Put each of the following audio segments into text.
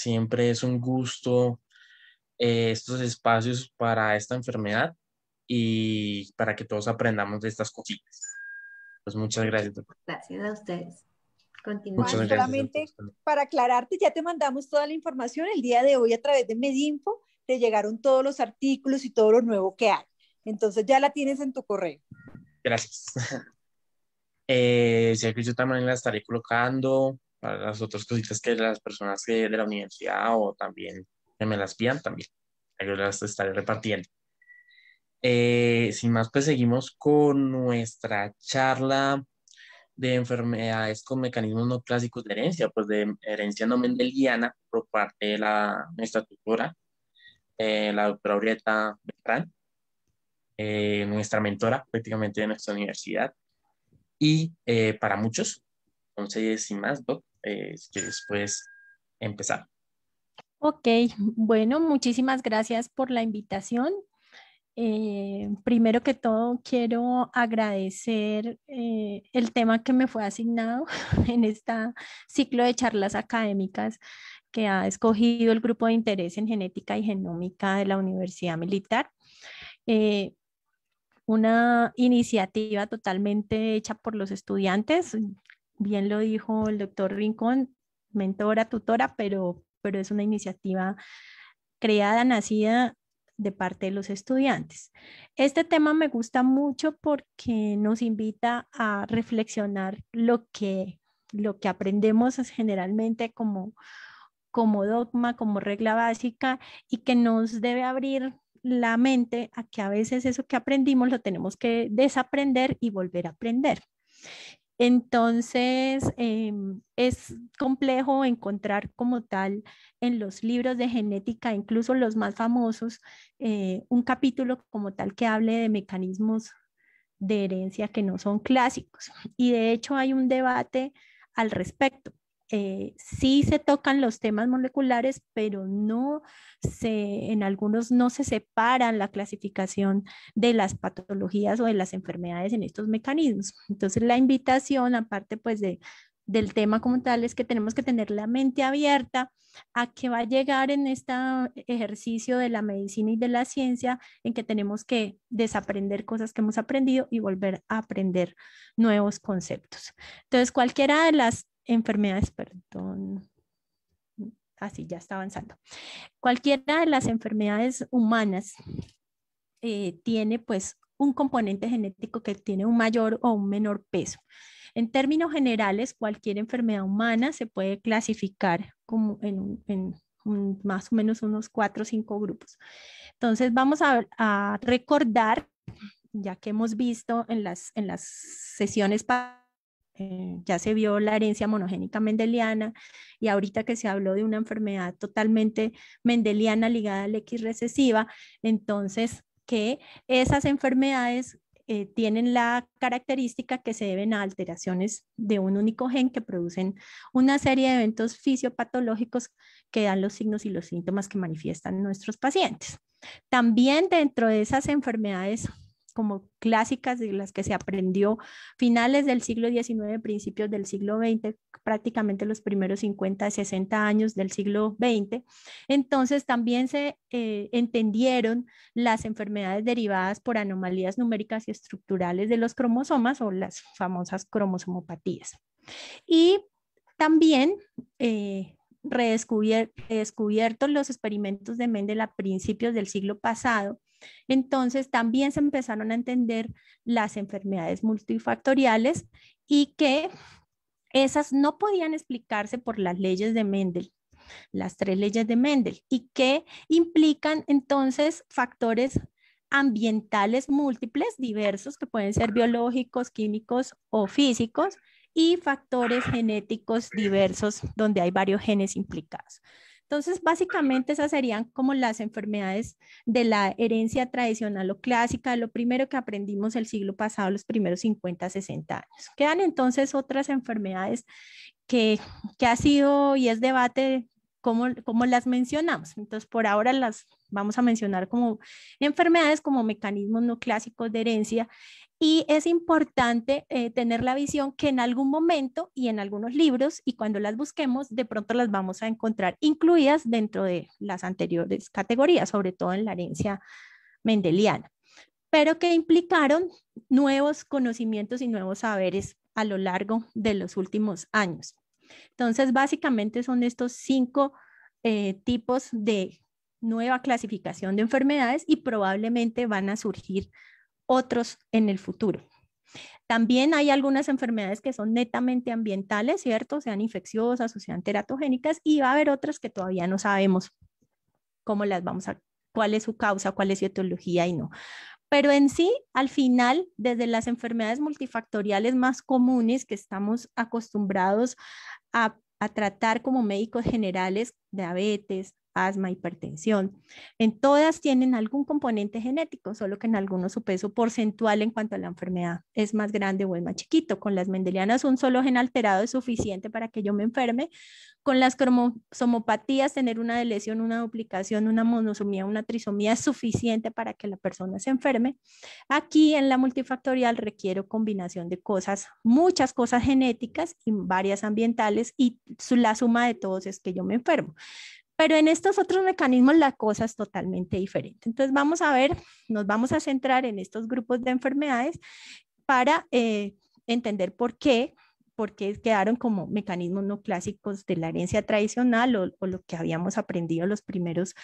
Siempre es un gusto eh, estos espacios para esta enfermedad y para que todos aprendamos de estas cositas. Pues muchas gracias. Gracias a ustedes. Continuamos. solamente para aclararte, ya te mandamos toda la información el día de hoy a través de Medinfo, te llegaron todos los artículos y todo lo nuevo que hay. Entonces ya la tienes en tu correo. Gracias. Eh, si hay que yo también la estaré colocando para las otras cositas que las personas que de la universidad o también que me las pidan también. Yo las estaré repartiendo. Eh, sin más, pues seguimos con nuestra charla de enfermedades con mecanismos no clásicos de herencia, pues de herencia no mendeliana por parte de la, nuestra tutora, eh, la doctora Urieta Beltrán, eh, nuestra mentora prácticamente de nuestra universidad y para muchos. Entonces, sin más, doctor eh, después empezar. Ok, bueno, muchísimas gracias por la invitación. Eh, primero que todo, quiero agradecer eh, el tema que me fue asignado en este ciclo de charlas académicas que ha escogido el Grupo de Interés en Genética y Genómica de la Universidad Militar. Eh, una iniciativa totalmente hecha por los estudiantes bien lo dijo el doctor Rincón, mentora, tutora, pero, pero es una iniciativa creada, nacida de parte de los estudiantes. Este tema me gusta mucho porque nos invita a reflexionar lo que, lo que aprendemos generalmente como, como dogma, como regla básica y que nos debe abrir la mente a que a veces eso que aprendimos lo tenemos que desaprender y volver a aprender. Entonces, em, es complejo encontrar como tal en los libros de genética, incluso los más famosos, eh, un capítulo como tal que hable de mecanismos de herencia que no son clásicos. Y de hecho hay un debate al respecto. Eh, sí se tocan los temas moleculares, pero no se, en algunos no se separan la clasificación de las patologías o de las enfermedades en estos mecanismos. Entonces la invitación, aparte pues de, del tema como tal, es que tenemos que tener la mente abierta a que va a llegar en este ejercicio de la medicina y de la ciencia, en que tenemos que desaprender cosas que hemos aprendido y volver a aprender nuevos conceptos. Entonces, cualquiera de las enfermedades, perdón, así ya está avanzando. Cualquiera de las enfermedades humanas eh, tiene pues un componente genético que tiene un mayor o un menor peso. En términos generales, cualquier enfermedad humana se puede clasificar como en, más o menos unos cuatro o cinco grupos. Entonces vamos a, recordar, ya que hemos visto en las, en las sesiones pasadas, eh, ya se vio la herencia monogénica mendeliana y ahorita que se habló de una enfermedad totalmente mendeliana ligada al X recesiva, entonces que esas enfermedades eh, tienen la característica que se deben a alteraciones de un único gen que producen una serie de eventos fisiopatológicos que dan los signos y los síntomas que manifiestan nuestros pacientes. También dentro de esas enfermedades como clásicas de las que se aprendió finales del siglo XIX, principios del siglo XX, prácticamente los primeros 50, 60 años del siglo XX. Entonces también se eh, entendieron las enfermedades derivadas por anomalías numéricas y estructurales de los cromosomas o las famosas cromosomopatías. Y también eh, redescubiertos los experimentos de Mendel a principios del siglo pasado, entonces, también se empezaron a entender las enfermedades multifactoriales y que esas no podían explicarse por las leyes de Mendel las tres leyes de Mendel y que implican entonces factores ambientales múltiples, diversos, que pueden ser biológicos, químicos o físicos, y factores genéticos diversos, donde hay varios genes implicados. Entonces, básicamente esas serían como las enfermedades de la herencia tradicional o clásica, lo primero que aprendimos el siglo pasado, los primeros 50, 60 años. Quedan entonces otras enfermedades que, que ha sido y es debate cómo, cómo las mencionamos. Entonces, por ahora las vamos a mencionar como enfermedades como mecanismos no clásicos de herencia y es importante eh, tener la visión que en algún momento y en algunos libros y cuando las busquemos, de pronto las vamos a encontrar incluidas dentro de las anteriores categorías, sobre todo en la herencia mendeliana, pero que implicaron nuevos conocimientos y nuevos saberes a lo largo de los últimos años. Entonces, básicamente son estos cinco eh, tipos de nueva clasificación de enfermedades y probablemente van a surgir otros en el futuro. También hay algunas enfermedades que son netamente ambientales, ¿cierto? Sean infecciosas o sean teratogénicas y va a haber otras que todavía no sabemos cómo las vamos a, cuál es su causa, cuál es su etiología y no. Pero en sí, al final, desde las enfermedades multifactoriales más comunes que estamos acostumbrados a, a tratar como médicos generales, diabetes, asma, hipertensión. En todas tienen algún componente genético, solo que en algunos su peso porcentual en cuanto a la enfermedad es más grande o es más chiquito. Con las mendelianas un solo gen alterado es suficiente para que yo me enferme. Con las cromosomopatías tener una deleción, una duplicación, una monosomía, una trisomía es suficiente para que la persona se enferme. Aquí en la multifactorial requiero combinación de cosas, muchas cosas genéticas y varias ambientales y la suma de todos es que yo me enfermo. Pero en estos otros mecanismos la cosa es totalmente diferente. Entonces vamos a ver, nos vamos a centrar en estos grupos de enfermedades para eh, entender por qué qué quedaron como mecanismos no clásicos de la herencia tradicional o, lo que habíamos aprendido los primeros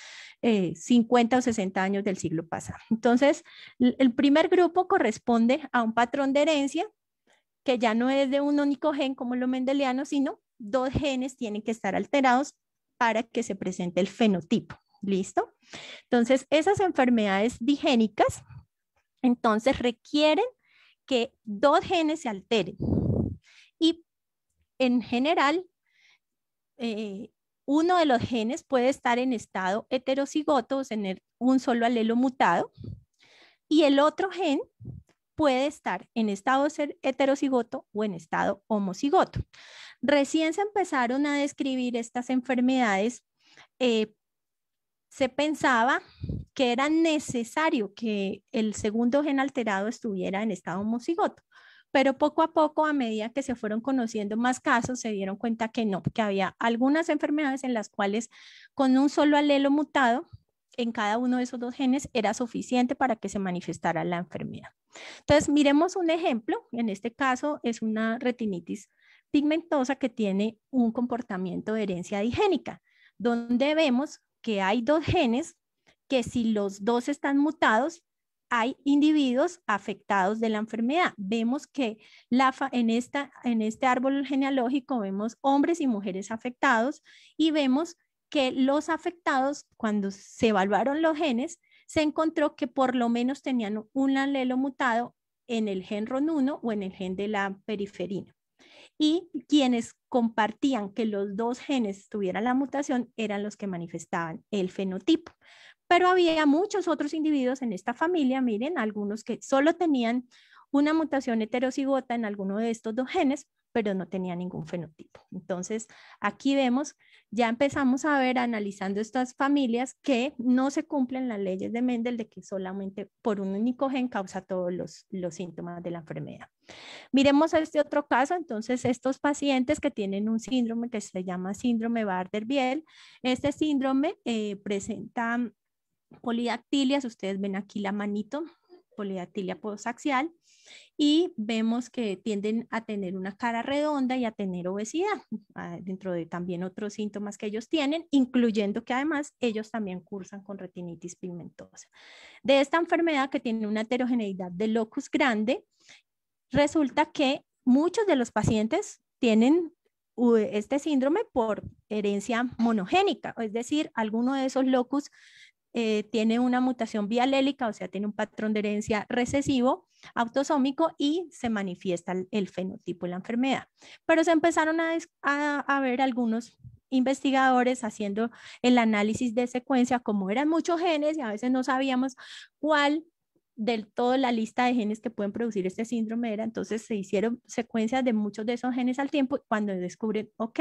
50 eh, o 60 años del siglo pasado. Entonces, el primer grupo corresponde a un patrón de herencia que ya no es de un único gen como lo mendeliano, sino dos genes tienen que estar alterados para que se presente el fenotipo. ¿Listo? Entonces, esas enfermedades digénicas, entonces requieren que dos genes se alteren. Y en general, eh, uno de los genes puede estar en estado heterocigoto, tener un solo alelo mutado, y el otro gen puede estar en estado heterocigoto o en estado homocigoto. Recién se empezaron a describir estas enfermedades. Eh, se pensaba que era necesario que el segundo gen alterado estuviera en estado homocigoto, pero poco a poco, a medida que se fueron conociendo más casos, se dieron cuenta que no, que había algunas enfermedades en las cuales con un solo alelo mutado en cada uno de esos dos genes era suficiente para que se manifestara la enfermedad. Entonces, miremos un ejemplo. En este caso es una retinitis pigmentosa que tiene un comportamiento de herencia digénica, donde vemos que hay dos genes que si los dos están mutados, hay individuos afectados de la enfermedad. Vemos que la en, esta, en este árbol genealógico vemos hombres y mujeres afectados y vemos que los afectados, cuando se evaluaron los genes, se encontró que por lo menos tenían un alelo mutado en el gen RON1 o en el gen de la periferina. Y quienes compartían que los dos genes tuvieran la mutación eran los que manifestaban el fenotipo. Pero había muchos otros individuos en esta familia, miren, algunos que solo tenían una mutación heterocigota en alguno de estos dos genes, pero no tenía ningún fenotipo. Entonces, aquí vemos, ya empezamos a ver analizando estas familias que no se cumplen las leyes de Mendel de que solamente por un único gen causa todos los, síntomas de la enfermedad. Miremos este otro caso, entonces estos pacientes que tienen un síndrome que se llama síndrome Barder-Biel, este síndrome eh, presenta polidactilias, ustedes ven aquí la manito, polidactilia posaxial, y vemos que tienden a tener una cara redonda y a tener obesidad, ah, dentro de también otros síntomas que ellos tienen, incluyendo que además ellos también cursan con retinitis pigmentosa. De esta enfermedad que tiene una heterogeneidad de locus grande, resulta que muchos de los pacientes tienen este síndrome por herencia monogénica, es decir, alguno de esos locus eh, tiene una mutación bialélica, o sea, tiene un patrón de herencia recesivo, autosómico y se manifiesta el, fenotipo de la enfermedad. Pero se empezaron a, ver algunos investigadores haciendo el análisis de secuencia, como eran muchos genes y a veces no sabíamos cuál del todo la lista de genes que pueden producir este síndrome era, entonces se hicieron secuencias de muchos de esos genes al tiempo cuando descubren, ok,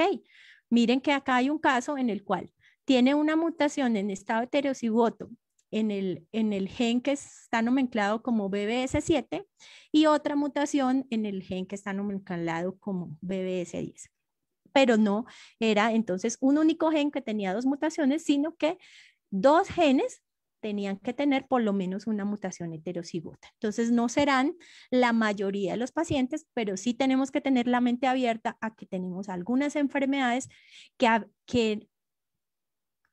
miren que acá hay un caso en el cual tiene una mutación en estado heterocigoto en el, en el gen que está nomenclado como BBS7 y otra mutación en el gen que está nomenclado como BBS10. Pero no era entonces un único gen que tenía dos mutaciones, sino que dos genes tenían que tener por lo menos una mutación heterocigota. Entonces, no serán la mayoría de los pacientes, pero sí tenemos que tener la mente abierta a que tenemos algunas enfermedades que, que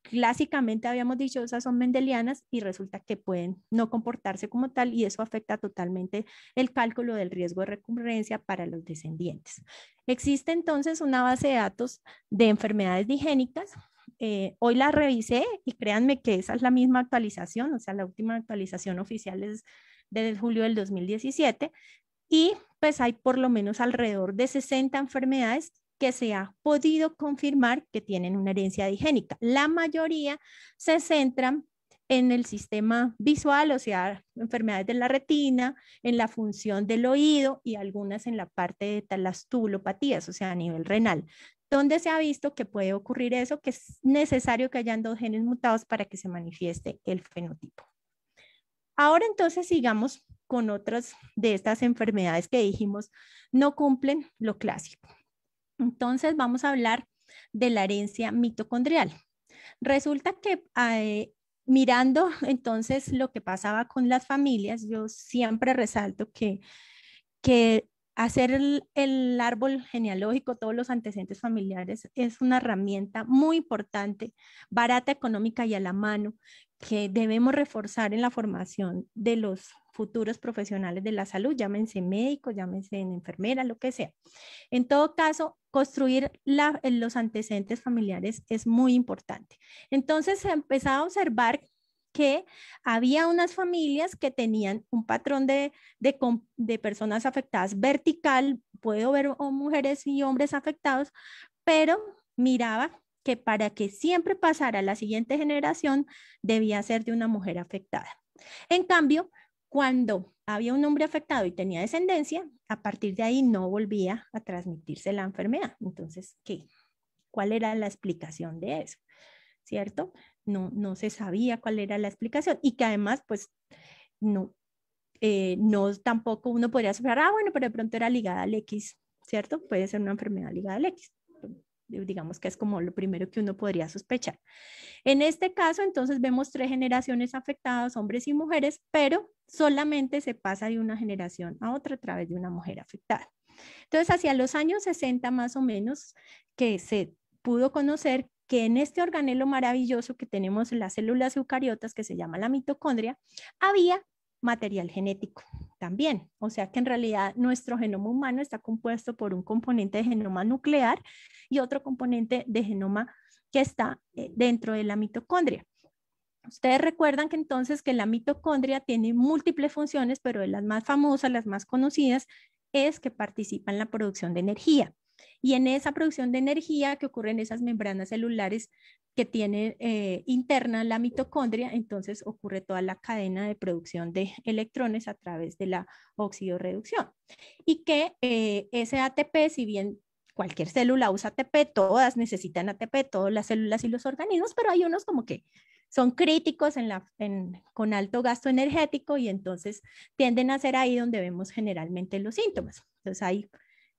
clásicamente habíamos dicho, esas son mendelianas y resulta que pueden no comportarse como tal y eso afecta totalmente el cálculo del riesgo de recurrencia para los descendientes. Existe entonces una base de datos de enfermedades digénicas. Eh, hoy la revisé y créanme que esa es la misma actualización, o sea, la última actualización oficial es desde julio del 2017 y pues hay por lo menos alrededor de 60 enfermedades que se ha podido confirmar que tienen una herencia digénica. La mayoría se centran en el sistema visual, o sea, enfermedades de la retina, en la función del oído y algunas en la parte de tubulopatías, o sea, a nivel renal. donde se ha visto que puede ocurrir eso? Que es necesario que hayan dos genes mutados para que se manifieste el fenotipo. Ahora entonces sigamos con otras de estas enfermedades que dijimos no cumplen lo clásico. Entonces vamos a hablar de la herencia mitocondrial. Resulta que eh, mirando entonces lo que pasaba con las familias, yo siempre resalto que, que hacer el, el, árbol genealógico, todos los antecedentes familiares, es una herramienta muy importante, barata, económica y a la mano, que debemos reforzar en la formación de los futuros profesionales de la salud, llámense médicos, llámense en enfermera, lo que sea. En todo caso, construir los antecedentes familiares es muy importante. Entonces se empezaba a observar que había unas familias que tenían un patrón de, personas afectadas vertical, puedo ver mujeres y hombres afectados, pero miraba que para que siempre pasara la siguiente generación debía ser de una mujer afectada. En cambio, cuando había un hombre afectado y tenía descendencia, a partir de ahí no volvía a transmitirse la enfermedad. Entonces, ¿qué? ¿Cuál era la explicación de eso? ¿Cierto? No, no se sabía cuál era la explicación y que además, pues, no, eh, no tampoco uno podría esperar, ah, bueno, pero de pronto era ligada al X, ¿cierto? Puede ser una enfermedad ligada al X digamos que es como lo primero que uno podría sospechar. En este caso, entonces vemos tres generaciones afectadas, hombres y mujeres, pero solamente se pasa de una generación a otra a través de una mujer afectada. Entonces, hacia los años 60 más o menos, que se pudo conocer que en este organelo maravilloso que tenemos en las células eucariotas, que se llama la mitocondria, había material genético también. O sea que en realidad nuestro genoma humano está compuesto por un componente de genoma nuclear y otro componente de genoma que está eh, dentro de la mitocondria. Ustedes recuerdan que entonces que la mitocondria tiene múltiples funciones, pero de las más famosas, las más conocidas, es que participa en la producción de energía. Y en esa producción de energía que ocurre en esas membranas celulares que tiene eh, interna la mitocondria, entonces ocurre toda la cadena de producción de electrones a través de la oxidorreducción. Y que eh, ese ATP, si bien cualquier célula usa ATP, todas necesitan ATP, todas las células y los organismos, pero hay unos como que son críticos en la, con alto gasto energético y entonces tienden a ser ahí donde vemos generalmente los síntomas. Entonces hay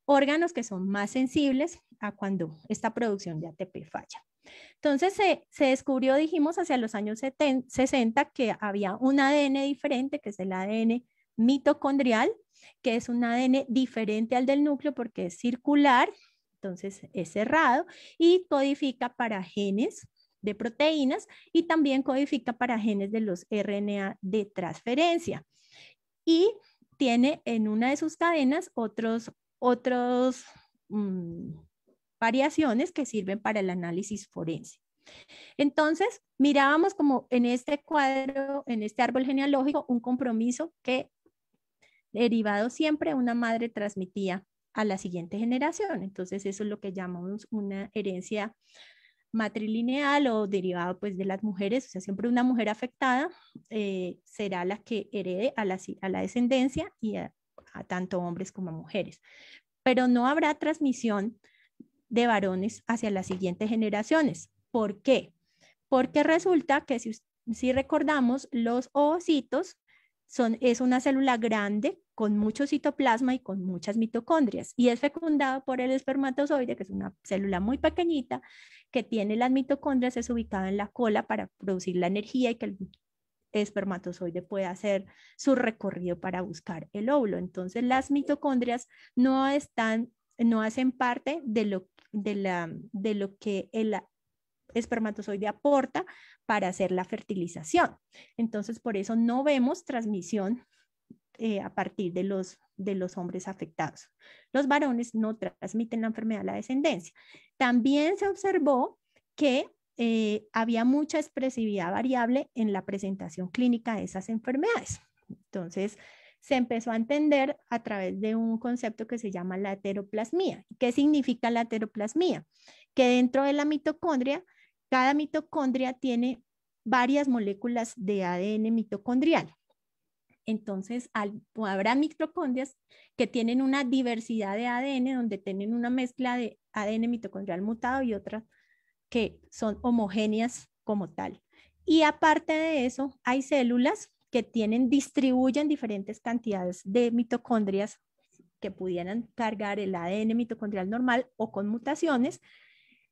órganos que son más sensibles a cuando esta producción de ATP falla. Entonces se, descubrió, dijimos, hacia los años 70, 60 que había un ADN diferente, que es el ADN mitocondrial, que es un ADN diferente al del núcleo porque es circular, entonces es cerrado y codifica para genes de proteínas y también codifica para genes de los RNA de transferencia. Y tiene en una de sus cadenas otros otras mm, variaciones que sirven para el análisis forense. Entonces, mirábamos como en este cuadro, en este árbol genealógico, un compromiso que derivado siempre una madre transmitía a la siguiente generación. Entonces, eso es lo que llamamos una herencia matrilineal o derivado pues de las mujeres, o sea, siempre una mujer afectada eh, será la que herede a la, a la descendencia y a, a tanto hombres como a mujeres. Pero no habrá transmisión de varones hacia las siguientes generaciones. ¿Por qué? Porque resulta que si, recordamos, los ovocitos son, es una célula grande con mucho citoplasma y con muchas mitocondrias y es fecundado por el espermatozoide, que es una célula muy pequeñita que tiene las mitocondrias, es ubicada en la cola para producir la energía y que el espermatozoide puede hacer su recorrido para buscar el óvulo. Entonces, las mitocondrias no están, no hacen parte de lo, de la, de lo que el espermatozoide aporta para hacer la fertilización. Entonces, por eso no vemos transmisión eh, a partir de los, de los hombres afectados. Los varones no transmiten la enfermedad a la descendencia. También se observó que eh, había mucha expresividad variable en la presentación clínica de esas enfermedades. Entonces, se empezó a entender a través de un concepto que se llama la heteroplasmía. ¿Qué significa la heteroplasmía? Que dentro de la mitocondria, cada mitocondria tiene varias moléculas de ADN mitocondrial. Entonces, habrá mitocondrias que tienen una diversidad de ADN, donde tienen una mezcla de ADN mitocondrial mutado y otras que son homogéneas como tal. Y aparte de eso, hay células que tienen, distribuyen diferentes cantidades de mitocondrias que pudieran cargar el ADN mitocondrial normal o con mutaciones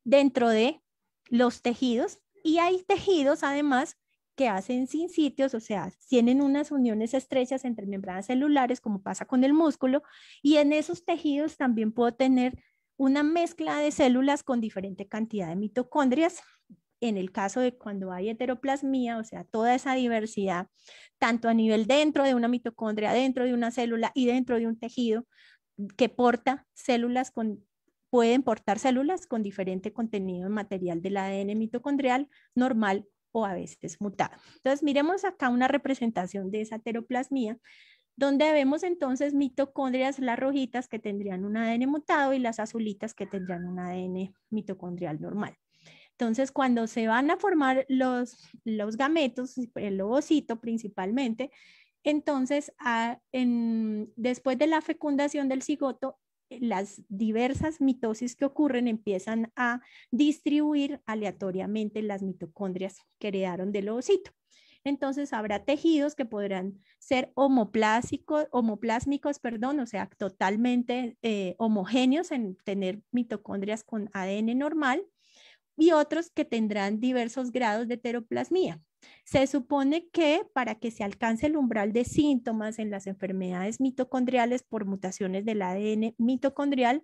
dentro de los tejidos. Y hay tejidos, además, que hacen sin sitios, o sea, tienen unas uniones estrechas entre membranas celulares, como pasa con el músculo, y en esos tejidos también puedo tener una mezcla de células con diferente cantidad de mitocondrias. En el caso de cuando hay heteroplasmía, o sea, toda esa diversidad, tanto a nivel dentro de una mitocondria, dentro de una célula y dentro de un tejido que porta células con pueden portar células con diferente contenido en material del ADN mitocondrial normal o a veces mutado. Entonces, miremos acá una representación de esa heteroplasmia donde vemos entonces mitocondrias, las rojitas que tendrían un ADN mutado y las azulitas que tendrían un ADN mitocondrial normal. Entonces, cuando se van a formar los, los gametos, el ovocito principalmente, entonces, después de la fecundación del cigoto, las diversas mitosis que ocurren empiezan a distribuir aleatoriamente las mitocondrias que heredaron del ovocito entonces habrá tejidos que podrán ser homoplásmicos, perdón, o sea, totalmente eh, homogéneos en tener mitocondrias con ADN normal y otros que tendrán diversos grados de heteroplasmía. Se supone que para que se alcance el umbral de síntomas en las enfermedades mitocondriales por mutaciones del ADN mitocondrial,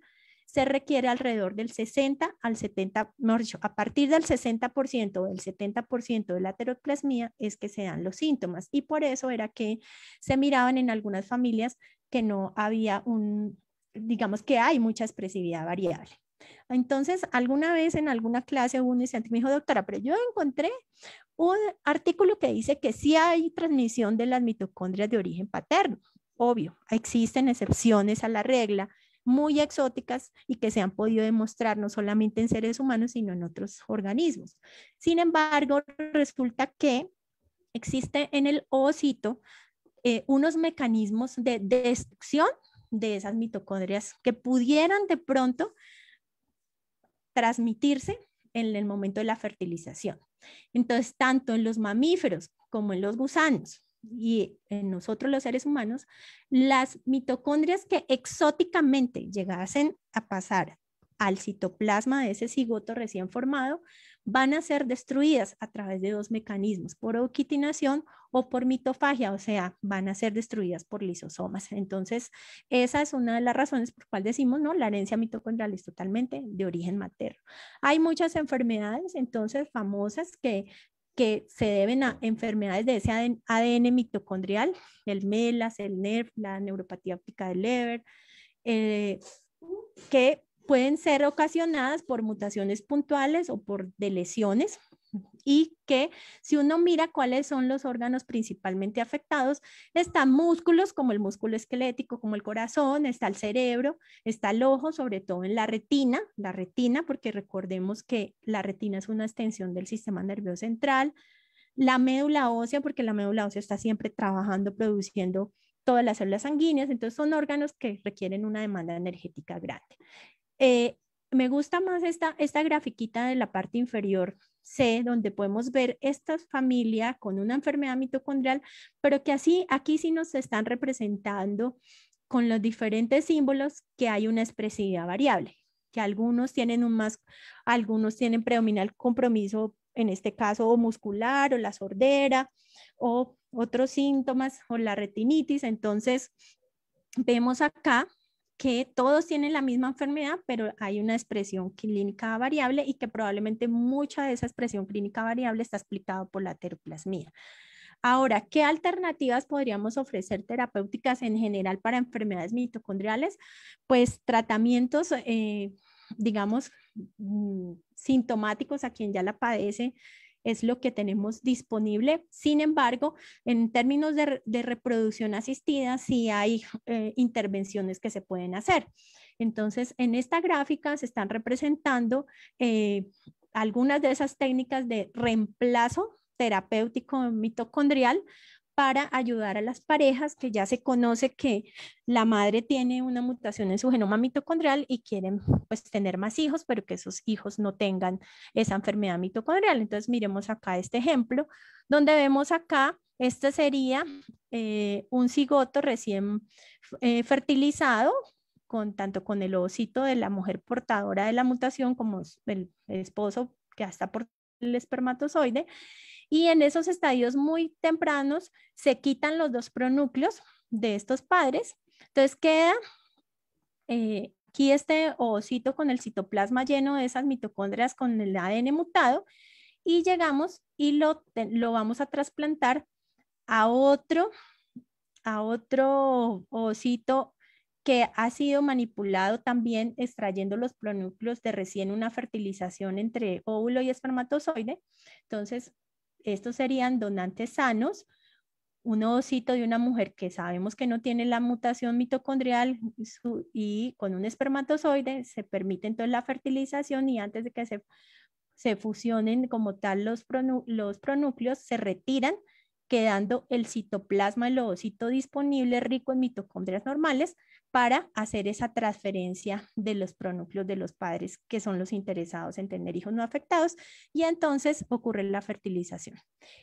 se requiere alrededor del 60 al 70, mejor dicho, a partir del 60% o del 70% de la ateroplasmía es que se dan los síntomas y por eso era que se miraban en algunas familias que no había un, digamos que hay mucha expresividad variable. Entonces, alguna vez en alguna clase hubo un estudiante me dijo, doctora, pero yo encontré un artículo que dice que sí hay transmisión de las mitocondrias de origen paterno. Obvio, existen excepciones a la regla, muy exóticas y que se han podido demostrar no solamente en seres humanos, sino en otros organismos. Sin embargo, resulta que existe en el oocito eh, unos mecanismos de destrucción de esas mitocondrias que pudieran de pronto transmitirse en el momento de la fertilización. Entonces, tanto en los mamíferos como en los gusanos y en nosotros los seres humanos, las mitocondrias que exóticamente llegasen a pasar al citoplasma de ese cigoto recién formado van a ser destruidas a través de dos mecanismos, por oquitinación o por mitofagia, o sea, van a ser destruidas por lisosomas. Entonces, esa es una de las razones por cual decimos, ¿no? La herencia mitocondrial es totalmente de origen materno. Hay muchas enfermedades, entonces, famosas que que se deben a enfermedades de ese ADN, mitocondrial, el MELAS, el NERF, la neuropatía óptica del Lever, eh, que pueden ser ocasionadas por mutaciones puntuales o por de lesiones y que si uno mira cuáles son los órganos principalmente afectados, están músculos como el músculo esquelético, como el corazón, está el cerebro, está el ojo, sobre todo en la retina, la retina, porque recordemos que la retina es una extensión del sistema nervioso central, la médula ósea, porque la médula ósea está siempre trabajando, produciendo todas las células sanguíneas, entonces son órganos que requieren una demanda energética grande. Eh, me gusta más esta, esta grafiquita de la parte inferior C, donde podemos ver esta familia con una enfermedad mitocondrial, pero que así aquí sí nos están representando con los diferentes símbolos que hay una expresividad variable, que algunos tienen un más, algunos tienen predominante compromiso, en este caso o muscular o la sordera o otros síntomas o la retinitis. Entonces, vemos acá que todos tienen la misma enfermedad, pero hay una expresión clínica variable y que probablemente mucha de esa expresión clínica variable está explicada por la teroplasmía. Ahora, ¿qué alternativas podríamos ofrecer terapéuticas en general para enfermedades mitocondriales? Pues tratamientos, eh, digamos, mm, sintomáticos a quien ya la padece, es lo que tenemos disponible. Sin embargo, en términos de, reproducción asistida, sí hay eh, intervenciones que se pueden hacer. Entonces, en esta gráfica se están representando eh, algunas de esas técnicas de reemplazo terapéutico mitocondrial para ayudar a las parejas que ya se conoce que la madre tiene una mutación en su genoma mitocondrial y quieren pues tener más hijos, pero que esos hijos no tengan esa enfermedad mitocondrial. Entonces miremos acá este ejemplo, donde vemos acá, este sería eh, un cigoto recién eh, fertilizado, con, tanto con el ovocito de la mujer portadora de la mutación como el esposo que hasta por el espermatozoide y en esos estadios muy tempranos se quitan los dos pronúcleos de estos padres. Entonces queda eh, aquí este ocito con el citoplasma lleno de esas mitocondrias con el ADN mutado y llegamos y lo, lo vamos a trasplantar a otro, a otro ovocito que ha sido manipulado también extrayendo los pronúcleos de recién una fertilización entre óvulo y espermatozoide. Entonces, estos serían donantes sanos, un ovocito de una mujer que sabemos que no tiene la mutación mitocondrial y con un espermatozoide se permite entonces la fertilización y antes de que se, fusionen como tal los, los pronúcleos se retiran quedando el citoplasma, el ovocito disponible rico en mitocondrias normales para hacer esa transferencia de los pronúcleos de los padres que son los interesados en tener hijos no afectados y entonces ocurre la fertilización.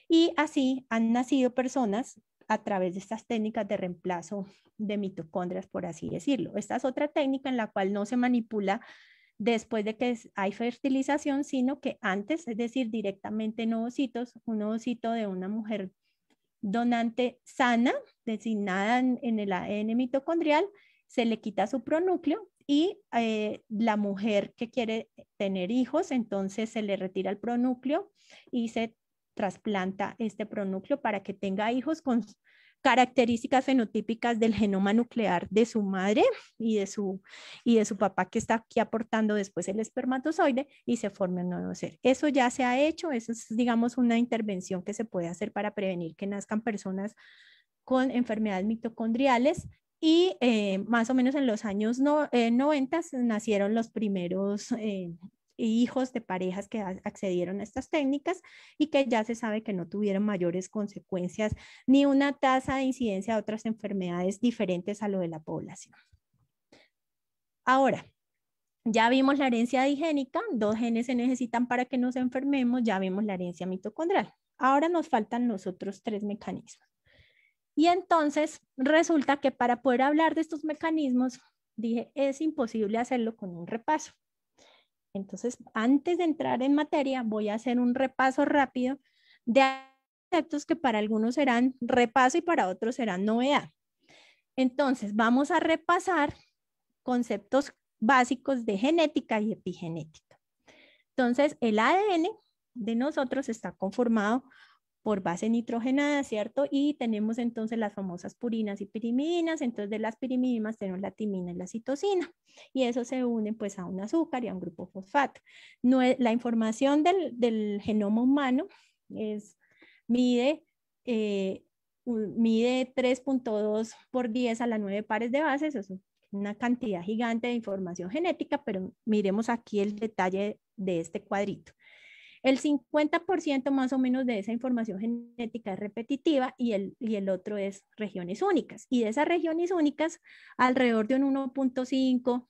Y así han nacido personas a través de estas técnicas de reemplazo de mitocondrias, por así decirlo. Esta es otra técnica en la cual no se manipula después de que hay fertilización, sino que antes, es decir, directamente en ovocitos, un ovocito de una mujer donante sana, designada en, el ADN mitocondrial, se le quita su pronúcleo y eh, la mujer que quiere tener hijos, entonces se le retira el pronúcleo y se trasplanta este pronúcleo para que tenga hijos con características fenotípicas del genoma nuclear de su madre y de su, y de su papá que está aquí aportando después el espermatozoide y se forma un nuevo ser. Eso ya se ha hecho, eso es digamos una intervención que se puede hacer para prevenir que nazcan personas con enfermedades mitocondriales y eh, más o menos en los años 90 eh, nacieron los primeros eh, hijos de parejas que accedieron a estas técnicas y que ya se sabe que no tuvieron mayores consecuencias ni una tasa de incidencia de otras enfermedades diferentes a lo de la población. Ahora, ya vimos la herencia digénica, dos genes se necesitan para que nos enfermemos, ya vimos la herencia mitocondrial. Ahora nos faltan los otros tres mecanismos. Y entonces resulta que para poder hablar de estos mecanismos, dije, es imposible hacerlo con un repaso. Entonces, antes de entrar en materia, voy a hacer un repaso rápido de conceptos que para algunos serán repaso y para otros serán novedad. Entonces, vamos a repasar conceptos básicos de genética y epigenética. Entonces, el ADN de nosotros está conformado por base nitrogenada, ¿cierto? Y tenemos entonces las famosas purinas y pirimidinas, entonces de las pirimidinas tenemos la timina y la citosina, y eso se une pues a un azúcar y a un grupo fosfato. la información del, genoma humano mide, eh, mide 3.2 por 10 a las 9 pares de bases, es una cantidad gigante de información genética, pero miremos aquí el detalle de este cuadrito. El 50% más o menos de esa información genética es repetitiva y el, y el otro es regiones únicas. Y de esas regiones únicas, alrededor de un 1.5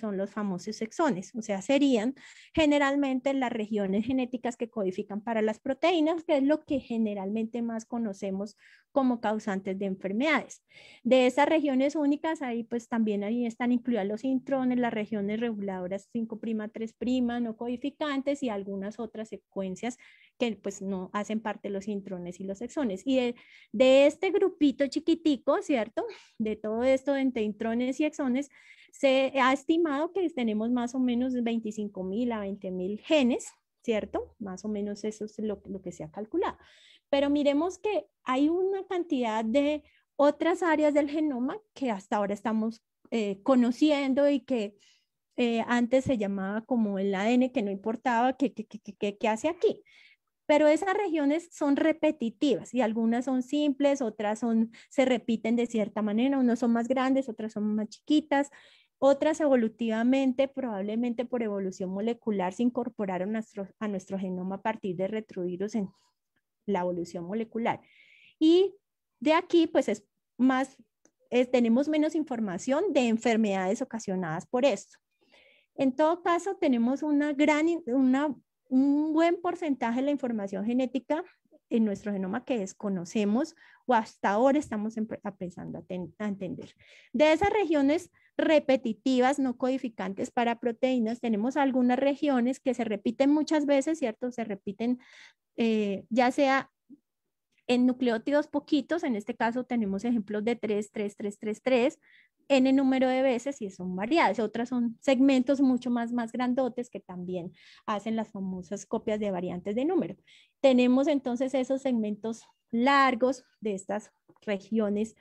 son los famosos exones, o sea, serían generalmente las regiones genéticas que codifican para las proteínas, que es lo que generalmente más conocemos como causantes de enfermedades. De esas regiones únicas, ahí pues también ahí están incluidas los intrones, las regiones reguladoras 5', 3', no codificantes y algunas otras secuencias que pues no hacen parte de los intrones y los exones. Y de, de este grupito chiquitico, ¿cierto? De todo esto entre intrones y exones, se ha estimado que tenemos más o menos 25.000 a 20.000 genes, ¿cierto? Más o menos eso es lo, que se ha calculado. Pero miremos que hay una cantidad de otras áreas del genoma que hasta ahora estamos eh, conociendo y que eh, antes se llamaba como el ADN que no importaba, ¿qué hace aquí? pero esas regiones son repetitivas y algunas son simples, otras son, se repiten de cierta manera, unas son más grandes, otras son más chiquitas, otras evolutivamente, probablemente por evolución molecular, se incorporaron a nuestro, genoma a partir de retrovirus en la evolución molecular. Y de aquí, pues es más, tenemos menos información de enfermedades ocasionadas por esto. En todo caso, tenemos una gran, una un buen porcentaje de la información genética en nuestro genoma que desconocemos o hasta ahora estamos empezando a, entender. De esas regiones repetitivas, no codificantes para proteínas, tenemos algunas regiones que se repiten muchas veces, ¿cierto? Se repiten eh, ya sea en nucleótidos poquitos, en este caso tenemos ejemplos de 3, 3, 3, 3, 3, n número de veces y son variadas. Otras son segmentos mucho más, más grandotes que también hacen las famosas copias de variantes de número. Tenemos entonces esos segmentos largos de estas regiones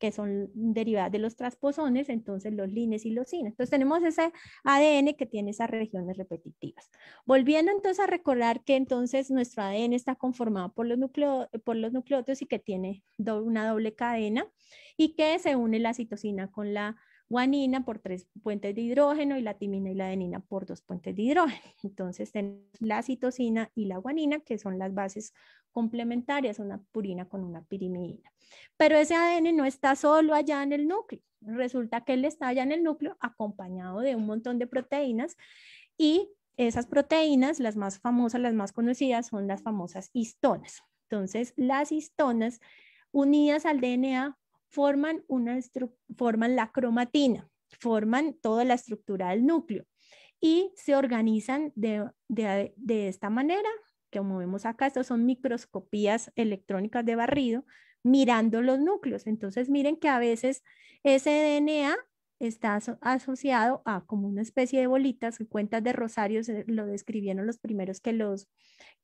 que son derivadas de los transposones, entonces los lines y los cines. Entonces tenemos ese ADN que tiene esas regiones repetitivas. Volviendo entonces a recordar que entonces nuestro ADN está conformado por los, nucleo, por los nucleótidos y que tiene una doble cadena y que se une la citosina con la guanina por tres puentes de hidrógeno y la timina y la adenina por dos puentes de hidrógeno. Entonces tenemos la citosina y la guanina, que son las bases complementarias, una purina con una pirimidina. Pero ese ADN no está solo allá en el núcleo, resulta que él está allá en el núcleo acompañado de un montón de proteínas y esas proteínas, las más famosas, las más conocidas, son las famosas histonas. Entonces, las histonas unidas al DNA forman, una forman la cromatina, forman toda la estructura del núcleo y se organizan de, de esta manera como vemos acá, estos son microscopías electrónicas de barrido, mirando los núcleos. Entonces, miren que a veces ese DNA está asociado a como una especie de bolitas, cuentas de rosario eh, lo describieron los primeros que los,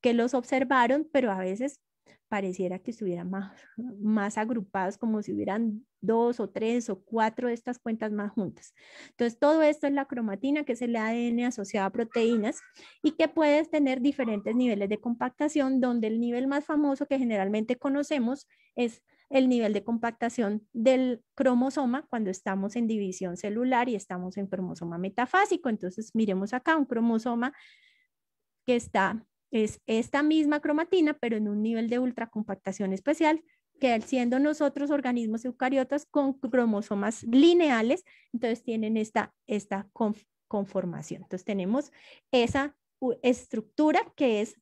que los observaron, pero a veces pareciera que estuvieran más, más agrupadas, como si hubieran dos o tres o cuatro de estas cuentas más juntas. Entonces, todo esto es la cromatina, que es el ADN asociado a proteínas y que puedes tener diferentes niveles de compactación, donde el nivel más famoso que generalmente conocemos es el nivel de compactación del cromosoma cuando estamos en división celular y estamos en cromosoma metafásico. Entonces, miremos acá un cromosoma que está es esta misma cromatina, pero en un nivel de ultracompactación especial, que siendo nosotros organismos eucariotas con cromosomas lineales, entonces tienen esta, esta conformación. Entonces tenemos esa estructura que es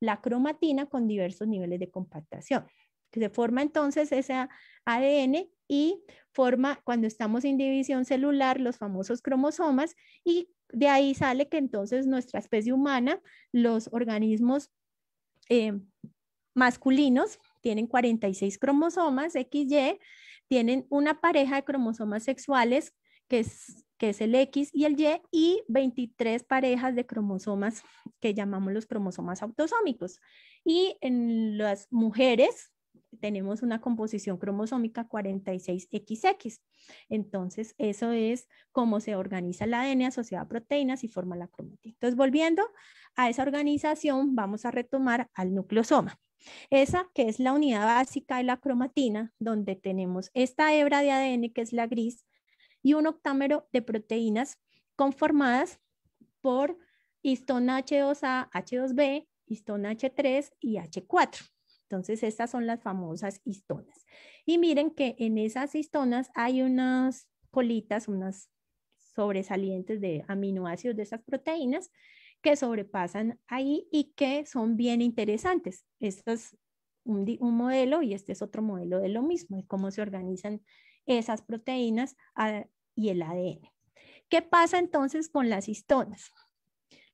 la cromatina con diversos niveles de compactación. Que se forma entonces ese ADN y forma, cuando estamos en división celular, los famosos cromosomas y de ahí sale que entonces nuestra especie humana, los organismos eh, masculinos, tienen 46 cromosomas XY, tienen una pareja de cromosomas sexuales, que es, que es el X y el Y, y 23 parejas de cromosomas que llamamos los cromosomas autosómicos. Y en las mujeres tenemos una composición cromosómica 46XX. Entonces, eso es cómo se organiza el ADN asociado a proteínas y forma la cromatina. Entonces, volviendo a esa organización, vamos a retomar al nucleosoma. Esa que es la unidad básica de la cromatina, donde tenemos esta hebra de ADN que es la gris y un octámero de proteínas conformadas por histona H2A, H2B, histona H3 y H4. Entonces, estas son las famosas histonas. Y miren que en esas histonas hay unas colitas, unas sobresalientes de aminoácidos de esas proteínas que sobrepasan ahí y que son bien interesantes. Este es un, modelo y este es otro modelo de lo mismo, de cómo se organizan esas proteínas ah, y el ADN. ¿Qué pasa entonces con las histonas?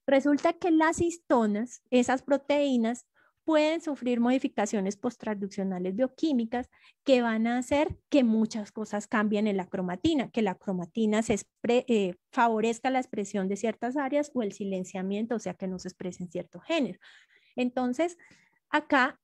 Resulta que las histonas, esas proteínas, pueden sufrir modificaciones postraduccionales bioquímicas que van a hacer que muchas cosas cambien en la cromatina, que la cromatina se eh, favorezca la expresión de ciertas áreas o el silenciamiento, o sea, que no se expresen ciertos género. Entonces, acá,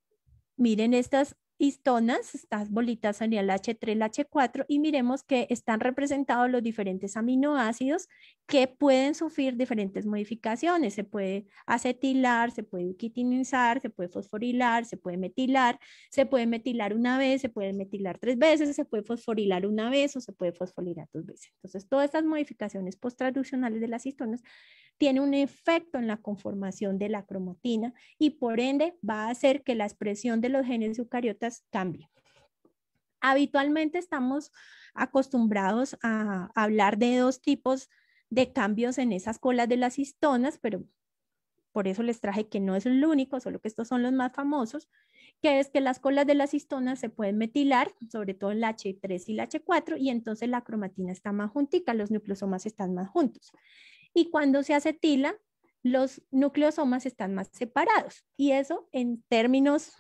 miren estas histonas, estas bolitas serían el H3, el H4, y miremos que están representados los diferentes aminoácidos que pueden sufrir diferentes modificaciones. Se puede acetilar, se puede quitinizar, se puede fosforilar, se puede metilar, se puede metilar una vez, se puede metilar tres veces, se puede fosforilar una vez o se puede fosforilar dos veces. Entonces, todas estas modificaciones post de las histonas tiene un efecto en la conformación de la cromatina y por ende va a hacer que la expresión de los genes eucariotas cambie. Habitualmente estamos acostumbrados a hablar de dos tipos de cambios en esas colas de las histonas, pero por eso les traje que no es el único, solo que estos son los más famosos, que es que las colas de las histonas se pueden metilar, sobre todo en la H3 y la H4, y entonces la cromatina está más juntica, los nucleosomas están más juntos y cuando se acetila, los nucleosomas están más separados. Y eso, en términos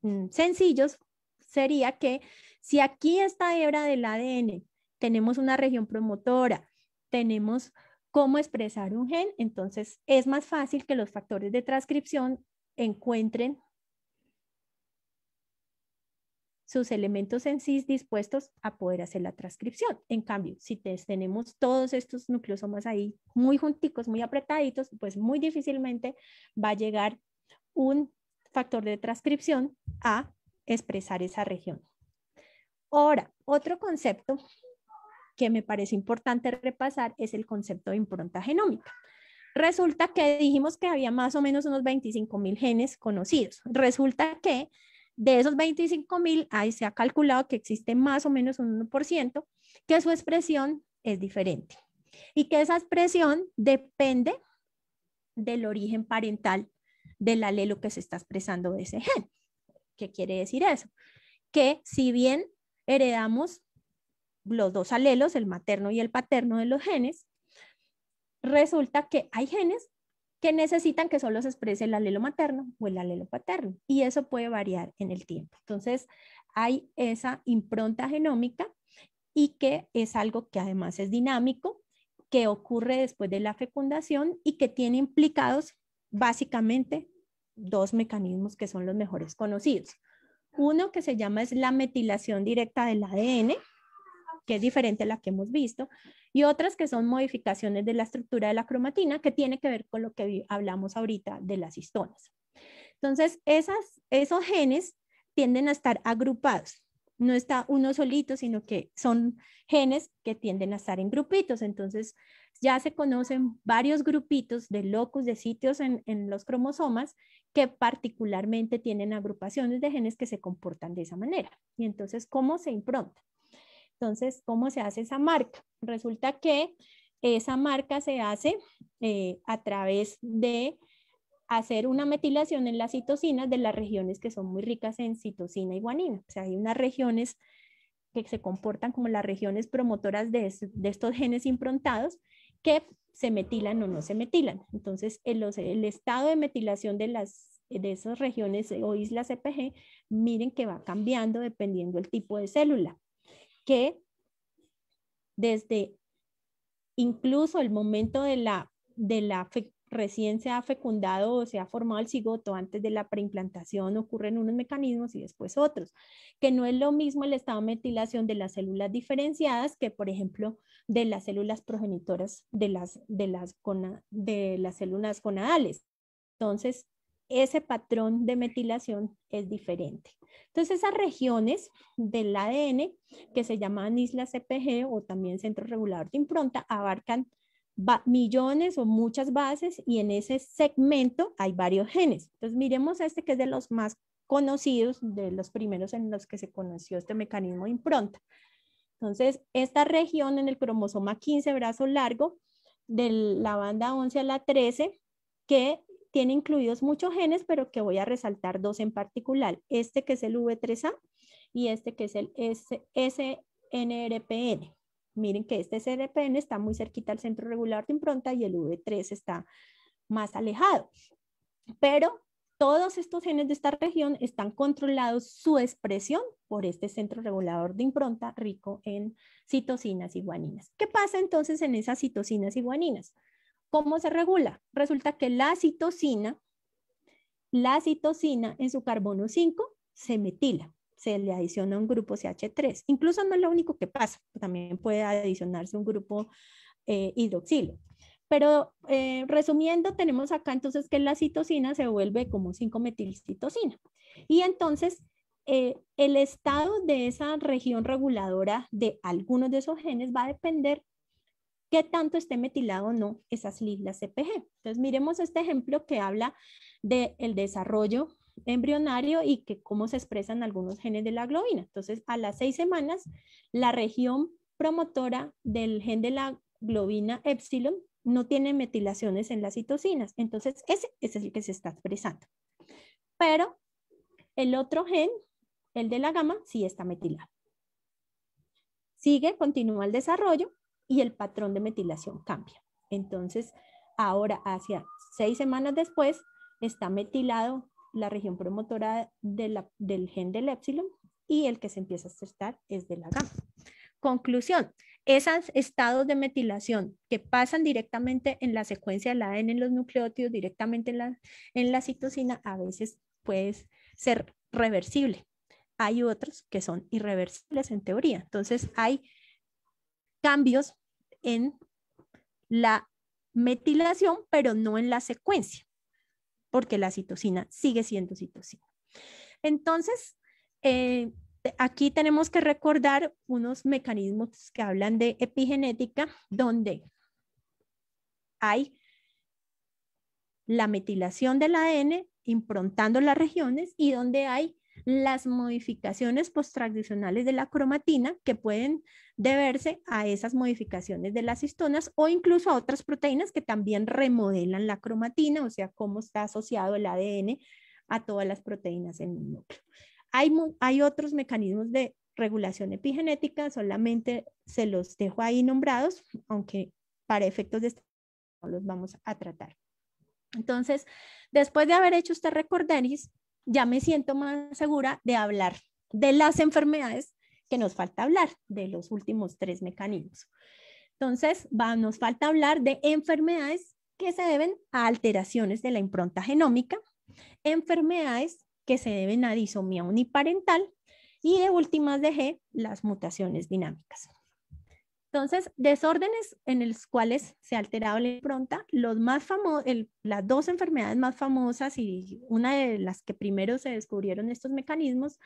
mm, sencillos, sería que si aquí esta hebra del ADN tenemos una región promotora, tenemos cómo expresar un gen, entonces es más fácil que los factores de transcripción encuentren sus elementos en sí dispuestos a poder hacer la transcripción. En cambio, si tenemos todos estos nucleosomas ahí muy junticos, muy apretaditos, pues muy difícilmente va a llegar un factor de transcripción a expresar esa región. Ahora, otro concepto que me parece importante repasar es el concepto de impronta genómica. Resulta que dijimos que había más o menos unos 25.000 genes conocidos. Resulta que de esos 25.000, mil, ahí se ha calculado que existe más o menos un 1%, que su expresión es diferente y que esa expresión depende del origen parental del alelo que se está expresando de ese gen. ¿Qué quiere decir eso? Que si bien heredamos los dos alelos, el materno y el paterno de los genes, resulta que hay genes que necesitan que solo se exprese el alelo materno o el alelo paterno. Y eso puede variar en el tiempo. Entonces, hay esa impronta genómica y que es algo que además es dinámico, que ocurre después de la fecundación y que tiene implicados básicamente dos mecanismos que son los mejores conocidos. Uno que se llama es la metilación directa del ADN, que es diferente a la que hemos visto, y otras que son modificaciones de la estructura de la cromatina que tiene que ver con lo que hablamos ahorita de las histonas. Entonces, esos genes tienden a estar agrupados. No está uno solito, sino que son genes que tienden a estar en grupitos. Entonces, ya se conocen varios grupitos de locus, de sitios en los cromosomas que particularmente tienen agrupaciones de genes que se comportan de esa manera. Y entonces, ¿cómo se impronta? Entonces, ¿cómo se hace esa marca? Resulta que esa marca se hace eh, a través de hacer una metilación en las citocinas de las regiones que son muy ricas en citocina y guanina. O sea, hay unas regiones que se comportan como las regiones promotoras de, estos genes improntados que se metilan o no se metilan. Entonces, el, estado de metilación de, las, de esas regiones o islas CPG, e miren que va cambiando dependiendo del tipo de célula que desde incluso el momento de la, de la recién se ha fecundado o se ha formado el cigoto antes de la preimplantación ocurren unos mecanismos y después otros, que no es lo mismo el estado de metilación de las células diferenciadas que, por ejemplo, de las células progenitoras de las, de las, de las células gonadales. Entonces, ese patrón de metilación es diferente. Entonces, esas regiones del ADN que se llaman islas CPG o también centro regulador de impronta abarcan millones o muchas bases y en ese segmento hay varios genes. Entonces, miremos este que es de los más conocidos, de los primeros en los que se conoció este mecanismo de impronta. Entonces, esta región en el cromosoma 15, brazo largo, de la banda 11 a la 13, que tiene incluidos muchos genes, pero que voy a resaltar dos en particular, este que es el V3A y este que es el SNRPN. Miren que este SNRPN está muy cerquita al centro regulador de impronta y el V3 está más alejado. Pero todos estos genes de esta región están controlados su expresión por este centro regulador de impronta rico en citocinas y guaninas. ¿Qué pasa entonces en esas citocinas y guaninas? ¿Cómo se regula? Resulta que la citosina, la citosina en su carbono 5 se metila, se le adiciona un grupo CH3. Incluso no es lo único que pasa, también puede adicionarse un grupo eh, hidroxilo. Pero eh, resumiendo, tenemos acá entonces que la citosina se vuelve como 5-metilcitosina. Y entonces eh, el estado de esa región reguladora de algunos de esos genes va a depender qué tanto esté metilado o no esas siglas CPG. Entonces, miremos este ejemplo que habla del desarrollo embrionario y que cómo se expresan algunos genes de la globina. Entonces, a las seis semanas, la región promotora del gen de la globina epsilon no tiene metilaciones en las citocinas. Entonces, ese, ese es el que se está expresando. Pero el otro gen, el de la gama, sí está metilado. Sigue, continúa el desarrollo y el patrón de metilación cambia. Entonces, ahora hacia seis semanas después está metilado la región promotora de del gen del epsilon y el que se empieza a acertar es de la gamma. Conclusión, esos estados de metilación que pasan directamente en la secuencia la ADN en los nucleótidos, directamente en la, en la citosina, a veces puede ser reversible. Hay otros que son irreversibles en teoría. Entonces hay cambios en la metilación, pero no en la secuencia, porque la citosina sigue siendo citosina. Entonces, eh, aquí tenemos que recordar unos mecanismos que hablan de epigenética, donde hay la metilación del ADN improntando las regiones y donde hay las modificaciones post-tradicionales de la cromatina que pueden deberse a esas modificaciones de las histonas o incluso a otras proteínas que también remodelan la cromatina, o sea, cómo está asociado el ADN a todas las proteínas en el núcleo. Hay, otros mecanismos de regulación epigenética, solamente se los dejo ahí nombrados, aunque para efectos de este no los vamos a tratar. Entonces, después de haber hecho este recorderis, ya me siento más segura de hablar de las enfermedades que nos falta hablar, de los últimos tres mecanismos. Entonces, nos falta hablar de enfermedades que se deben a alteraciones de la impronta genómica, enfermedades que se deben a disomía uniparental y de últimas de G, las mutaciones dinámicas. Entonces, desórdenes en los cuales se ha alterado la impronta, los más las dos enfermedades más famosas y una de las que primero se descubrieron estos mecanismos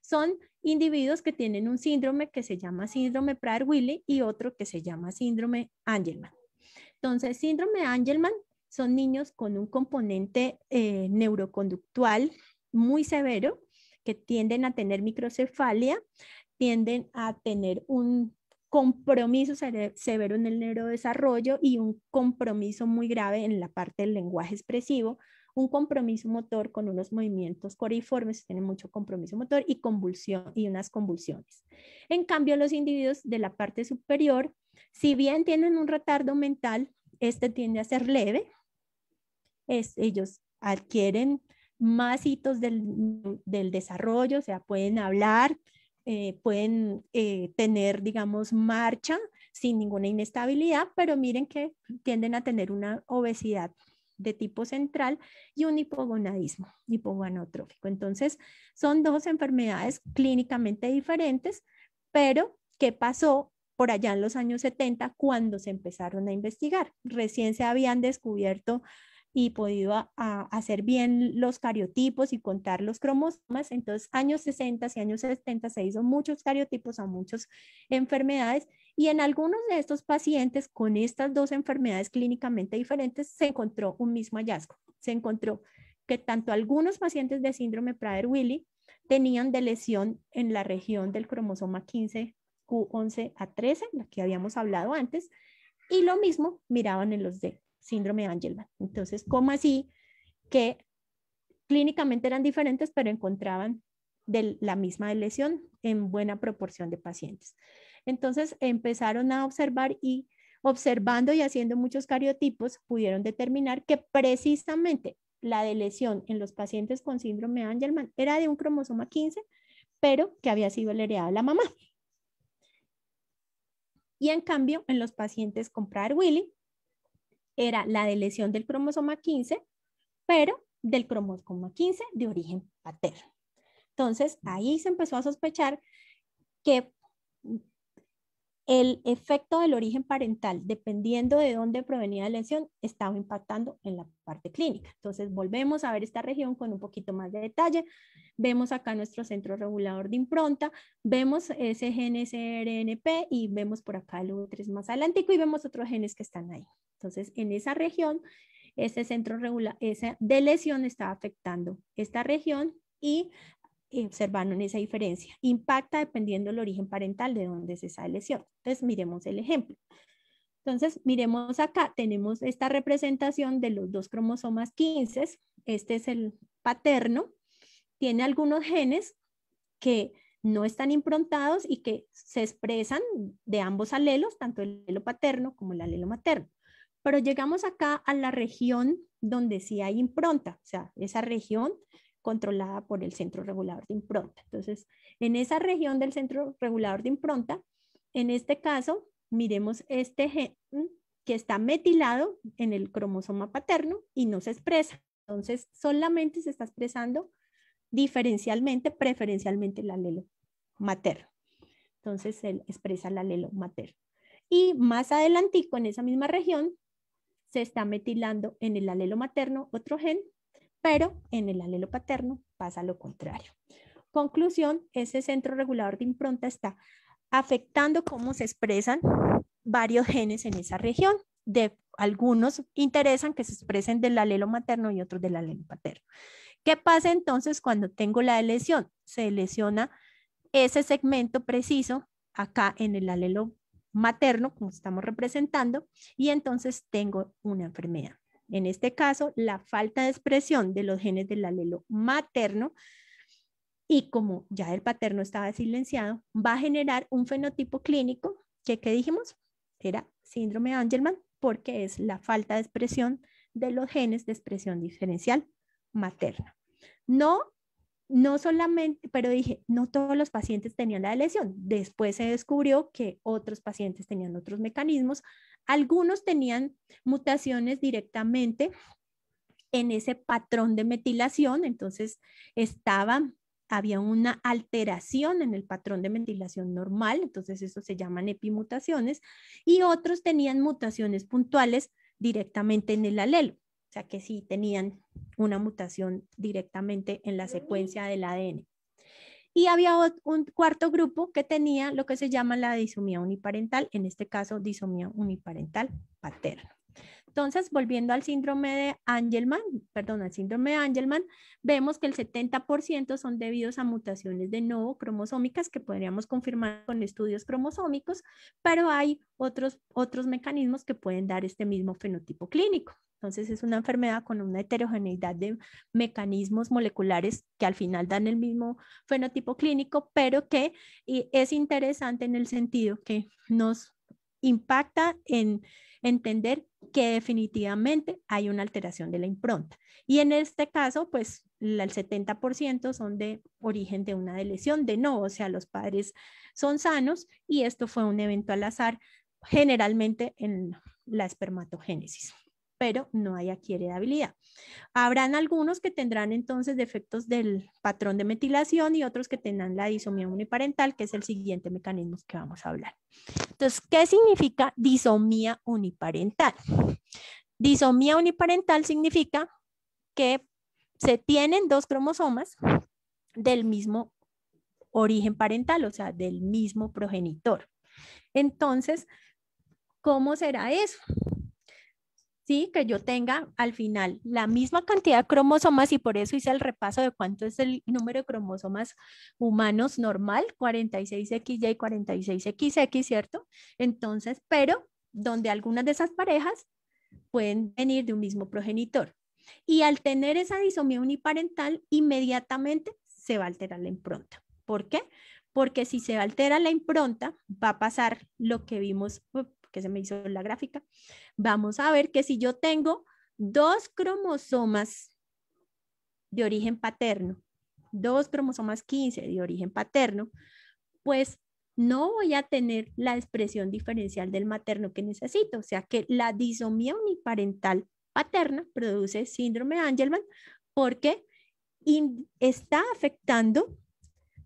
son individuos que tienen un síndrome que se llama síndrome Prader-Willi y otro que se llama síndrome Angelman. Entonces, síndrome Angelman son niños con un componente eh, neuroconductual muy severo que tienden a tener microcefalia, tienden a tener un compromiso severo en el neurodesarrollo y un compromiso muy grave en la parte del lenguaje expresivo, un compromiso motor con unos movimientos coriformes, tienen mucho compromiso motor y convulsión y unas convulsiones. En cambio, los individuos de la parte superior, si bien tienen un retardo mental, este tiende a ser leve. Es, ellos adquieren más hitos del, del desarrollo, o sea, pueden hablar, eh, pueden eh, tener, digamos, marcha sin ninguna inestabilidad, pero miren que tienden a tener una obesidad de tipo central y un hipogonadismo hipogonotrófico. Entonces, son dos enfermedades clínicamente diferentes, pero ¿qué pasó por allá en los años 70 cuando se empezaron a investigar? Recién se habían descubierto y podido hacer bien los cariotipos y contar los cromosomas. Entonces, años 60 y años 70 se hizo muchos cariotipos a muchas enfermedades y en algunos de estos pacientes con estas dos enfermedades clínicamente diferentes se encontró un mismo hallazgo. Se encontró que tanto algunos pacientes de síndrome Prader-Willi tenían de lesión en la región del cromosoma 15 Q11 a 13, la que habíamos hablado antes, y lo mismo miraban en los de síndrome de Angelman. Entonces, ¿cómo así que clínicamente eran diferentes, pero encontraban de la misma lesión en buena proporción de pacientes? Entonces, empezaron a observar y observando y haciendo muchos cariotipos, pudieron determinar que precisamente la de lesión en los pacientes con síndrome de Angelman era de un cromosoma 15, pero que había sido heredada de la mamá. Y en cambio, en los pacientes con Prader-Willi, era la de lesión del cromosoma 15, pero del cromosoma 15 de origen paterno. Entonces, mm. ahí se empezó a sospechar que el efecto del origen parental, dependiendo de dónde provenía la lesión, estaba impactando en la parte clínica. Entonces, volvemos a ver esta región con un poquito más de detalle. Vemos acá nuestro centro regulador de impronta, vemos ese gen SRNP y vemos por acá el U3 más adelante y vemos otros genes que están ahí. Entonces, en esa región, ese centro esa de lesión está afectando esta región y observaron esa diferencia. Impacta dependiendo del origen parental de dónde es esa lesión. Entonces, miremos el ejemplo. Entonces, miremos acá, tenemos esta representación de los dos cromosomas 15. Este es el paterno. Tiene algunos genes que no están improntados y que se expresan de ambos alelos, tanto el alelo paterno como el alelo materno. Pero llegamos acá a la región donde sí hay impronta, o sea, esa región controlada por el Centro Regulador de Impronta. Entonces, en esa región del Centro Regulador de Impronta, en este caso, miremos este gen que está metilado en el cromosoma paterno y no se expresa. Entonces, solamente se está expresando diferencialmente, preferencialmente el alelo materno. Entonces, él expresa el alelo materno. Y más adelantico, en esa misma región, se está metilando en el alelo materno otro gen, pero en el alelo paterno pasa lo contrario. Conclusión, ese centro regulador de impronta está afectando cómo se expresan varios genes en esa región. De, algunos interesan que se expresen del alelo materno y otros del alelo paterno. ¿Qué pasa entonces cuando tengo la lesión? Se lesiona ese segmento preciso acá en el alelo materno, como estamos representando, y entonces tengo una enfermedad. En este caso, la falta de expresión de los genes del alelo materno y como ya el paterno estaba silenciado, va a generar un fenotipo clínico que, ¿qué dijimos? Era síndrome de Angelman porque es la falta de expresión de los genes de expresión diferencial materna. No no solamente, pero dije, no todos los pacientes tenían la lesión. Después se descubrió que otros pacientes tenían otros mecanismos. Algunos tenían mutaciones directamente en ese patrón de metilación, entonces estaba, había una alteración en el patrón de metilación normal, entonces eso se llaman epimutaciones, y otros tenían mutaciones puntuales directamente en el alelo. O sea que sí tenían una mutación directamente en la secuencia del ADN. Y había un cuarto grupo que tenía lo que se llama la disomía uniparental, en este caso disomía uniparental paterna. Entonces, volviendo al síndrome de Angelman, perdón, al síndrome de Angelman, vemos que el 70% son debidos a mutaciones de nuevo cromosómicas que podríamos confirmar con estudios cromosómicos, pero hay otros, otros mecanismos que pueden dar este mismo fenotipo clínico. Entonces, es una enfermedad con una heterogeneidad de mecanismos moleculares que al final dan el mismo fenotipo clínico, pero que es interesante en el sentido que nos impacta en entender que definitivamente hay una alteración de la impronta. Y en este caso, pues el 70% son de origen de una lesión de no, o sea, los padres son sanos y esto fue un evento al azar, generalmente en la espermatogénesis pero no hay aquí heredabilidad. Habrán algunos que tendrán entonces defectos del patrón de metilación y otros que tendrán la disomía uniparental, que es el siguiente mecanismo que vamos a hablar. Entonces, ¿qué significa disomía uniparental? Disomía uniparental significa que se tienen dos cromosomas del mismo origen parental, o sea, del mismo progenitor. Entonces, ¿cómo será eso? Que yo tenga al final la misma cantidad de cromosomas y por eso hice el repaso de cuánto es el número de cromosomas humanos normal, 46XY y 46XX, ¿cierto? Entonces, pero donde algunas de esas parejas pueden venir de un mismo progenitor. Y al tener esa disomía uniparental, inmediatamente se va a alterar la impronta. ¿Por qué? Porque si se altera la impronta, va a pasar lo que vimos que se me hizo la gráfica, vamos a ver que si yo tengo dos cromosomas de origen paterno, dos cromosomas 15 de origen paterno, pues no voy a tener la expresión diferencial del materno que necesito. O sea que la disomía uniparental paterna produce síndrome de Angelman porque está afectando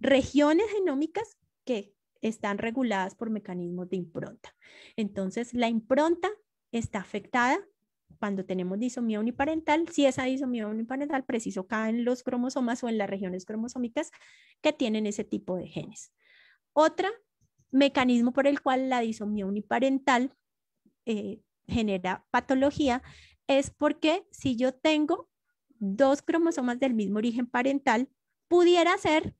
regiones genómicas que están reguladas por mecanismos de impronta. Entonces, la impronta está afectada cuando tenemos disomía uniparental, si esa disomía uniparental preciso cae en los cromosomas o en las regiones cromosómicas que tienen ese tipo de genes. Otro mecanismo por el cual la disomía uniparental eh, genera patología es porque si yo tengo dos cromosomas del mismo origen parental, pudiera ser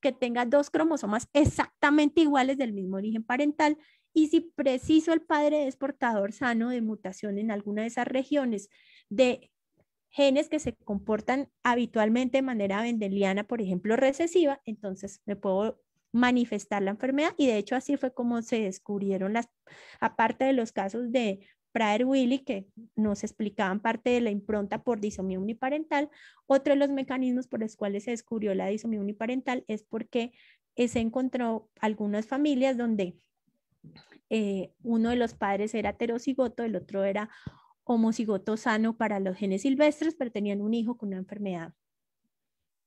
que tenga dos cromosomas exactamente iguales del mismo origen parental y si preciso el padre es portador sano de mutación en alguna de esas regiones de genes que se comportan habitualmente de manera vendeliana, por ejemplo, recesiva, entonces me puedo manifestar la enfermedad y de hecho así fue como se descubrieron las, aparte de los casos de prader Willy, que nos explicaban parte de la impronta por disomía uniparental. Otro de los mecanismos por los cuales se descubrió la disomía uniparental es porque se encontró algunas familias donde eh, uno de los padres era heterocigoto, el otro era homocigoto sano para los genes silvestres, pero tenían un hijo con una enfermedad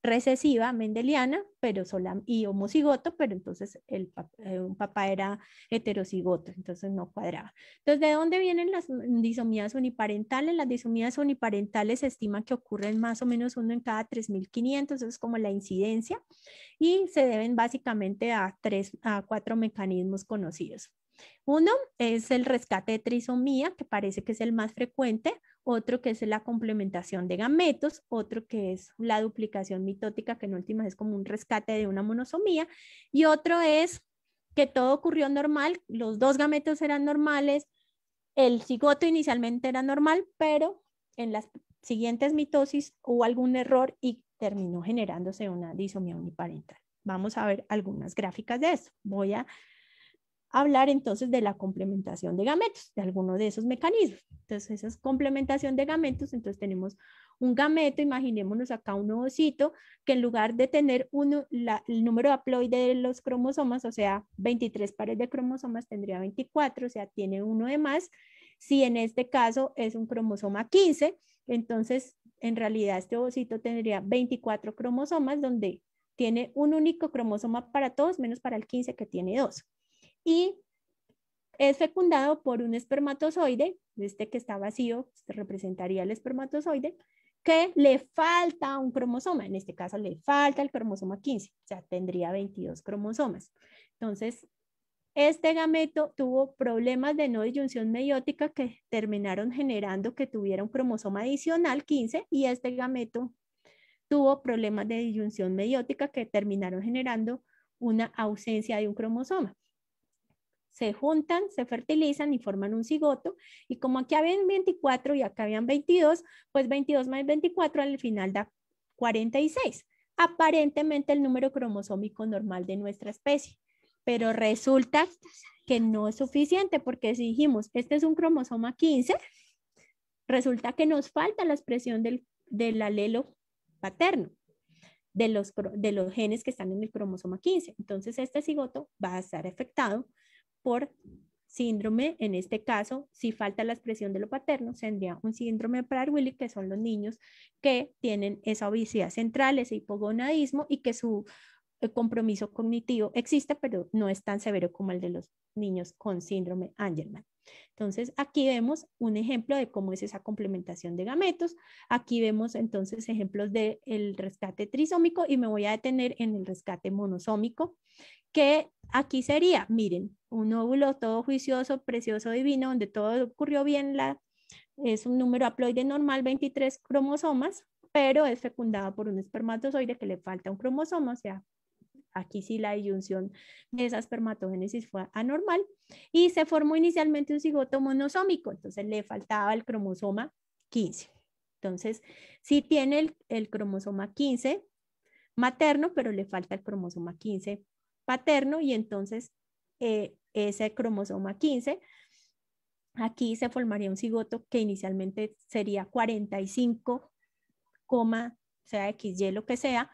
recesiva mendeliana pero sola, y homocigoto, pero entonces el eh, un papá era heterocigoto, entonces no cuadraba. Entonces, ¿de dónde vienen las disomías uniparentales? Las disomías uniparentales se estima que ocurren más o menos uno en cada 3.500, eso es como la incidencia, y se deben básicamente a, tres, a cuatro mecanismos conocidos. Uno es el rescate de trisomía, que parece que es el más frecuente, otro que es la complementación de gametos, otro que es la duplicación mitótica, que en últimas es como un rescate de una monosomía, y otro es que todo ocurrió normal, los dos gametos eran normales, el cigoto inicialmente era normal, pero en las siguientes mitosis hubo algún error y terminó generándose una disomía uniparental. Vamos a ver algunas gráficas de eso. Voy a hablar entonces de la complementación de gametos, de alguno de esos mecanismos. Entonces, esa es complementación de gametos, entonces tenemos un gameto, imaginémonos acá un ovocito, que en lugar de tener uno, el número haploide de los cromosomas, o sea, 23 pares de cromosomas, tendría 24, o sea, tiene uno de más. Si en este caso es un cromosoma 15, entonces en realidad este ovocito tendría 24 cromosomas, donde tiene un único cromosoma para todos, menos para el 15 que tiene dos y es fecundado por un espermatozoide, este que está vacío, representaría el espermatozoide, que le falta un cromosoma, en este caso le falta el cromosoma 15, o sea, tendría 22 cromosomas. Entonces, este gameto tuvo problemas de no disyunción mediótica que terminaron generando que tuviera un cromosoma adicional 15 y este gameto tuvo problemas de disyunción mediótica que terminaron generando una ausencia de un cromosoma se juntan, se fertilizan y forman un cigoto. Y como aquí habían 24 y acá habían 22, pues 22 más 24 al final da 46. Aparentemente el número cromosómico normal de nuestra especie. Pero resulta que no es suficiente porque si dijimos, este es un cromosoma 15, resulta que nos falta la expresión del, alelo paterno. De los, de los, genes que están en el cromosoma 15. Entonces, este cigoto va a estar afectado por síndrome, en este caso, si falta la expresión de lo paterno, tendría un síndrome Prader-Willi, que son los niños que tienen esa obesidad central, ese hipogonadismo y que su eh, compromiso cognitivo existe, pero no es tan severo como el de los niños con síndrome Angelman. Entonces, aquí vemos un ejemplo de cómo es esa complementación de gametos. Aquí vemos entonces ejemplos del rescate trisómico y me voy a detener en el rescate monosómico, que aquí sería, miren, un óvulo todo juicioso, precioso, divino, donde todo ocurrió bien, es un número haploide normal, 23 cromosomas, pero es fecundado por un espermatozoide que le falta un cromosoma, o sea, Aquí sí la disyunción de esa espermatogénesis fue anormal y se formó inicialmente un cigoto monosómico, entonces le faltaba el cromosoma 15. Entonces, sí tiene el, cromosoma 15 materno, pero le falta el cromosoma 15 paterno y entonces eh, ese cromosoma 15 aquí se formaría un cigoto que inicialmente sería 45, sea XY lo que sea,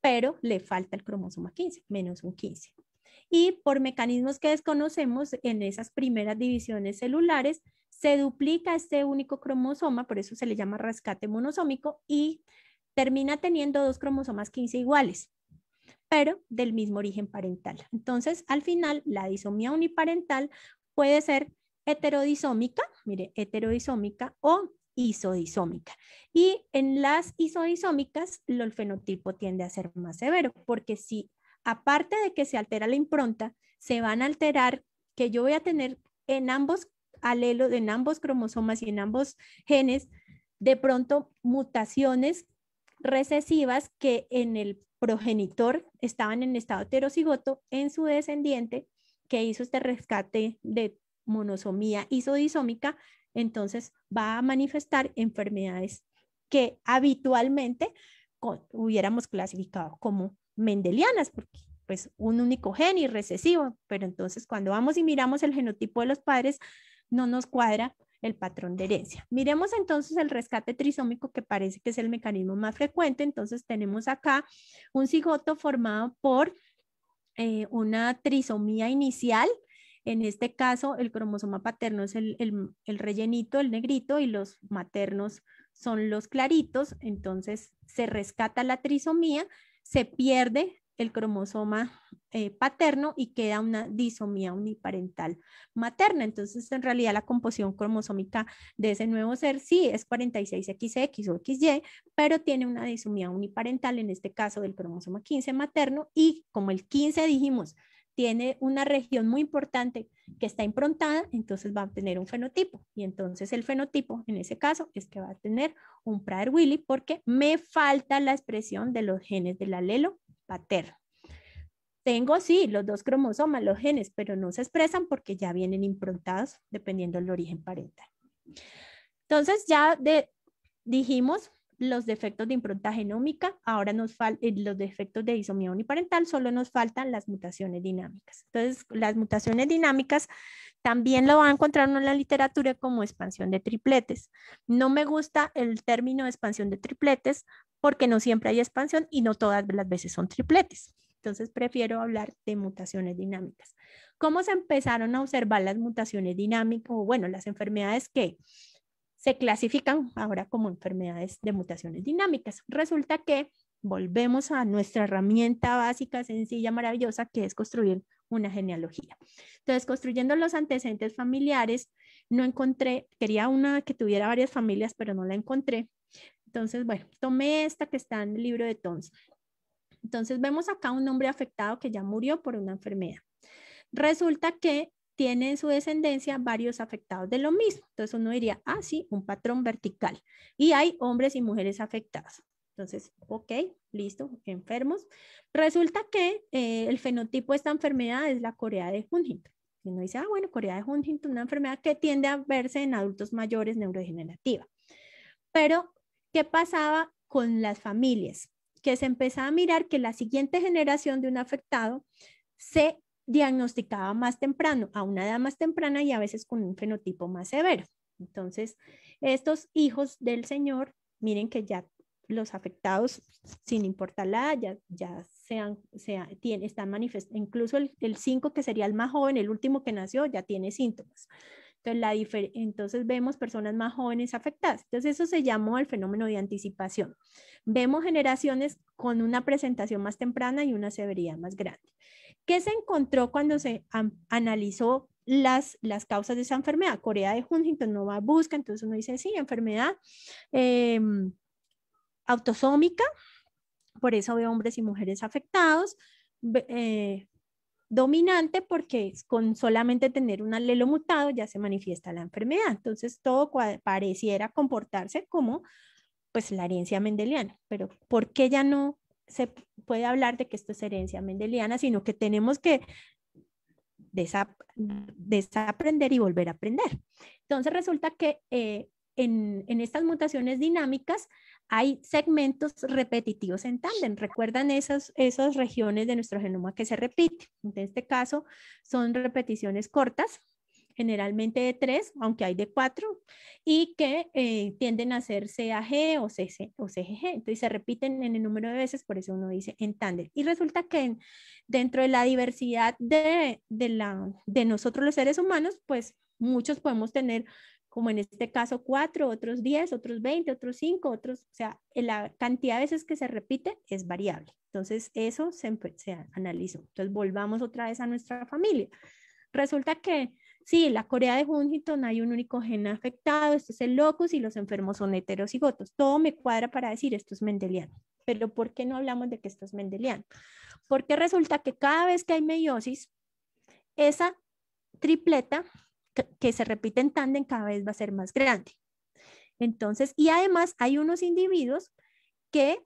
pero le falta el cromosoma 15, menos un 15. Y por mecanismos que desconocemos, en esas primeras divisiones celulares se duplica este único cromosoma, por eso se le llama rescate monosómico, y termina teniendo dos cromosomas 15 iguales, pero del mismo origen parental. Entonces, al final, la disomía uniparental puede ser heterodisómica, mire, heterodisómica o isodisómica. Y en las isodisómicas, el fenotipo tiende a ser más severo, porque si aparte de que se altera la impronta, se van a alterar que yo voy a tener en ambos alelos, en ambos cromosomas y en ambos genes, de pronto mutaciones recesivas que en el progenitor estaban en estado heterocigoto, en su descendiente, que hizo este rescate de monosomía isodisómica, entonces va a manifestar enfermedades que habitualmente hubiéramos clasificado como mendelianas, porque pues un único gen y recesivo, pero entonces cuando vamos y miramos el genotipo de los padres, no nos cuadra el patrón de herencia. Miremos entonces el rescate trisómico que parece que es el mecanismo más frecuente. Entonces tenemos acá un cigoto formado por eh, una trisomía inicial en este caso, el cromosoma paterno es el, el, rellenito, el negrito, y los maternos son los claritos. Entonces, se rescata la trisomía, se pierde el cromosoma eh, paterno y queda una disomía uniparental materna. Entonces, en realidad, la composición cromosómica de ese nuevo ser sí es 46XX o XY, pero tiene una disomía uniparental, en este caso del cromosoma 15 materno, y como el 15 dijimos, tiene una región muy importante que está improntada, entonces va a tener un fenotipo. Y entonces el fenotipo, en ese caso, es que va a tener un Prader-Willi porque me falta la expresión de los genes del alelo paterno. Tengo, sí, los dos cromosomas, los genes, pero no se expresan porque ya vienen improntados dependiendo del origen parental. Entonces ya dijimos los defectos de impronta genómica, ahora nos faltan eh, los defectos de isomía uniparental, solo nos faltan las mutaciones dinámicas. Entonces, las mutaciones dinámicas también lo va a encontrar en la literatura como expansión de tripletes. No me gusta el término expansión de tripletes porque no siempre hay expansión y no todas las veces son tripletes. Entonces prefiero hablar de mutaciones dinámicas. ¿Cómo se empezaron a observar las mutaciones dinámicas o bueno, las enfermedades que se clasifican ahora como enfermedades de mutaciones dinámicas. Resulta que volvemos a nuestra herramienta básica, sencilla, maravillosa, que es construir una genealogía. Entonces, construyendo los antecedentes familiares, no encontré, quería una que tuviera varias familias, pero no la encontré. Entonces, bueno, tomé esta que está en el libro de Tons. Entonces, vemos acá un hombre afectado que ya murió por una enfermedad. Resulta que tiene en su descendencia varios afectados de lo mismo. Entonces uno diría, ah, sí, un patrón vertical. Y hay hombres y mujeres afectadas. Entonces, ok, listo, enfermos. Resulta que eh, el fenotipo de esta enfermedad es la Corea de Huntington. Y uno dice, ah, bueno, Corea de Huntington, una enfermedad que tiende a verse en adultos mayores neurodegenerativa. Pero, ¿qué pasaba con las familias? Que se empezaba a mirar que la siguiente generación de un afectado se diagnosticaba más temprano, a una edad más temprana y a veces con un fenotipo más severo. Entonces, estos hijos del Señor, miren que ya los afectados, sin importar la edad, ya, sean, están manifestados, incluso el 5 que sería el más joven, el último que nació, ya tiene síntomas. Entonces, la entonces vemos personas más jóvenes afectadas. Entonces eso se llamó el fenómeno de anticipación. Vemos generaciones con una presentación más temprana y una severidad más grande. ¿Qué se encontró cuando se analizó las, las causas de esa enfermedad? Corea de Huntington no va a buscar, entonces uno dice, sí, enfermedad em, autosómica, por eso ve hombres y mujeres afectados, eh, dominante porque con solamente tener un alelo mutado ya se manifiesta la enfermedad. Entonces todo pareciera comportarse como pues la herencia mendeliana, pero ¿por qué ya no se puede hablar de que esto es herencia mendeliana, sino que tenemos que desaprender y volver a aprender. Entonces resulta que eh, en, estas mutaciones dinámicas hay segmentos repetitivos en tándem. Recuerdan esas, esas regiones de nuestro genoma que se repiten. En este caso son repeticiones cortas generalmente de tres, aunque hay de cuatro, y que eh, tienden a ser CAG o, CC, o CGG. Entonces se repiten en el número de veces, por eso uno dice en tándem. Y resulta que dentro de la diversidad de, de, la, de nosotros los seres humanos, pues muchos podemos tener como en este caso cuatro, otros diez, otros veinte, otros cinco, otros, o sea, la cantidad de veces que se repite es variable. Entonces, eso se, se analizó. Entonces, volvamos otra vez a nuestra familia. Resulta que Sí, la Corea de Huntington hay un único gen afectado, este es el locus y los enfermos son heterocigotos. Todo me cuadra para decir esto es mendeliano. Pero ¿por qué no hablamos de que esto es mendeliano? Porque resulta que cada vez que hay meiosis, esa tripleta que, se repite en tándem cada vez va a ser más grande. Entonces, y además hay unos individuos que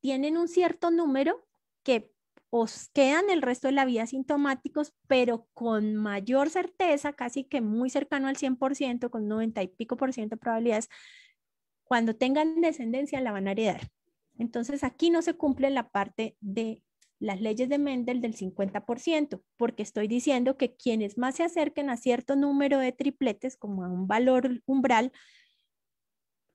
tienen un cierto número que os quedan el resto de la vida sintomáticos, pero con mayor certeza, casi que muy cercano al 100%, con 90 y pico por ciento de probabilidades, cuando tengan descendencia la van a heredar. Entonces aquí no se cumple la parte de las leyes de Mendel del 50%, porque estoy diciendo que quienes más se acerquen a cierto número de tripletes, como a un valor umbral,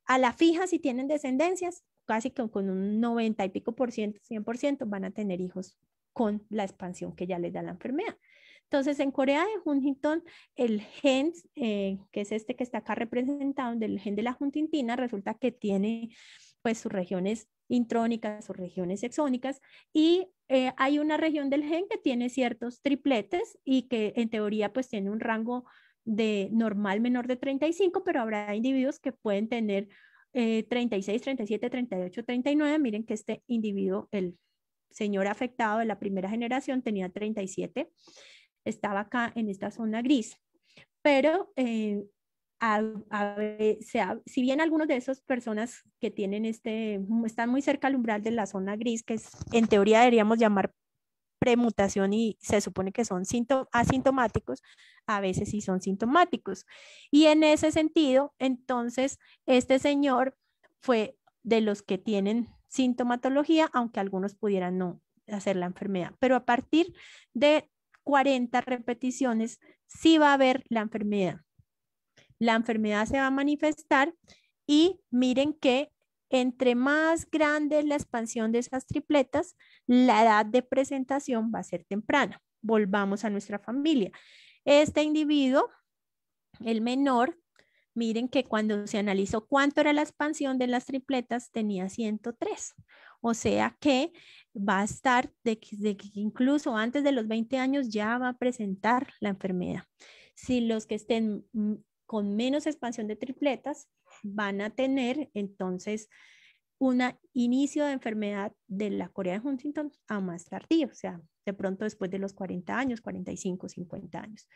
a la fija si tienen descendencias, casi con, un 90 y pico por ciento, 100% van a tener hijos con la expansión que ya les da la enfermedad. Entonces, en Corea de Huntington, el gen, eh, que es este que está acá representado, del gen de la juntintina, resulta que tiene pues sus regiones intrónicas, sus regiones exónicas, y eh, hay una región del gen que tiene ciertos tripletes y que en teoría pues tiene un rango de normal menor de 35, pero habrá individuos que pueden tener 36, 37, 38, 39, miren que este individuo, el señor afectado de la primera generación, tenía 37, estaba acá en esta zona gris. Pero eh, sea, si bien algunos de esas personas que tienen este, están muy cerca al umbral de la zona gris, que es, en teoría deberíamos llamar premutación y se supone que son asintomáticos, a veces sí son sintomáticos. Y en ese sentido, entonces, este señor fue de los que tienen sintomatología, aunque algunos pudieran no hacer la enfermedad. Pero a partir de 40 repeticiones, sí va a haber la enfermedad. La enfermedad se va a manifestar y miren que entre más grande es la expansión de esas tripletas, la edad de presentación va a ser temprana. Volvamos a nuestra familia. Este individuo, el menor, miren que cuando se analizó cuánto era la expansión de las tripletas, tenía 103. O sea que va a estar, de, que incluso antes de los 20 años, ya va a presentar la enfermedad. Si los que estén mm, con menos expansión de tripletas van a tener entonces un inicio de enfermedad de la corea de Huntington a más tardío, o sea, de pronto después de los 40 años, 45, 50 años.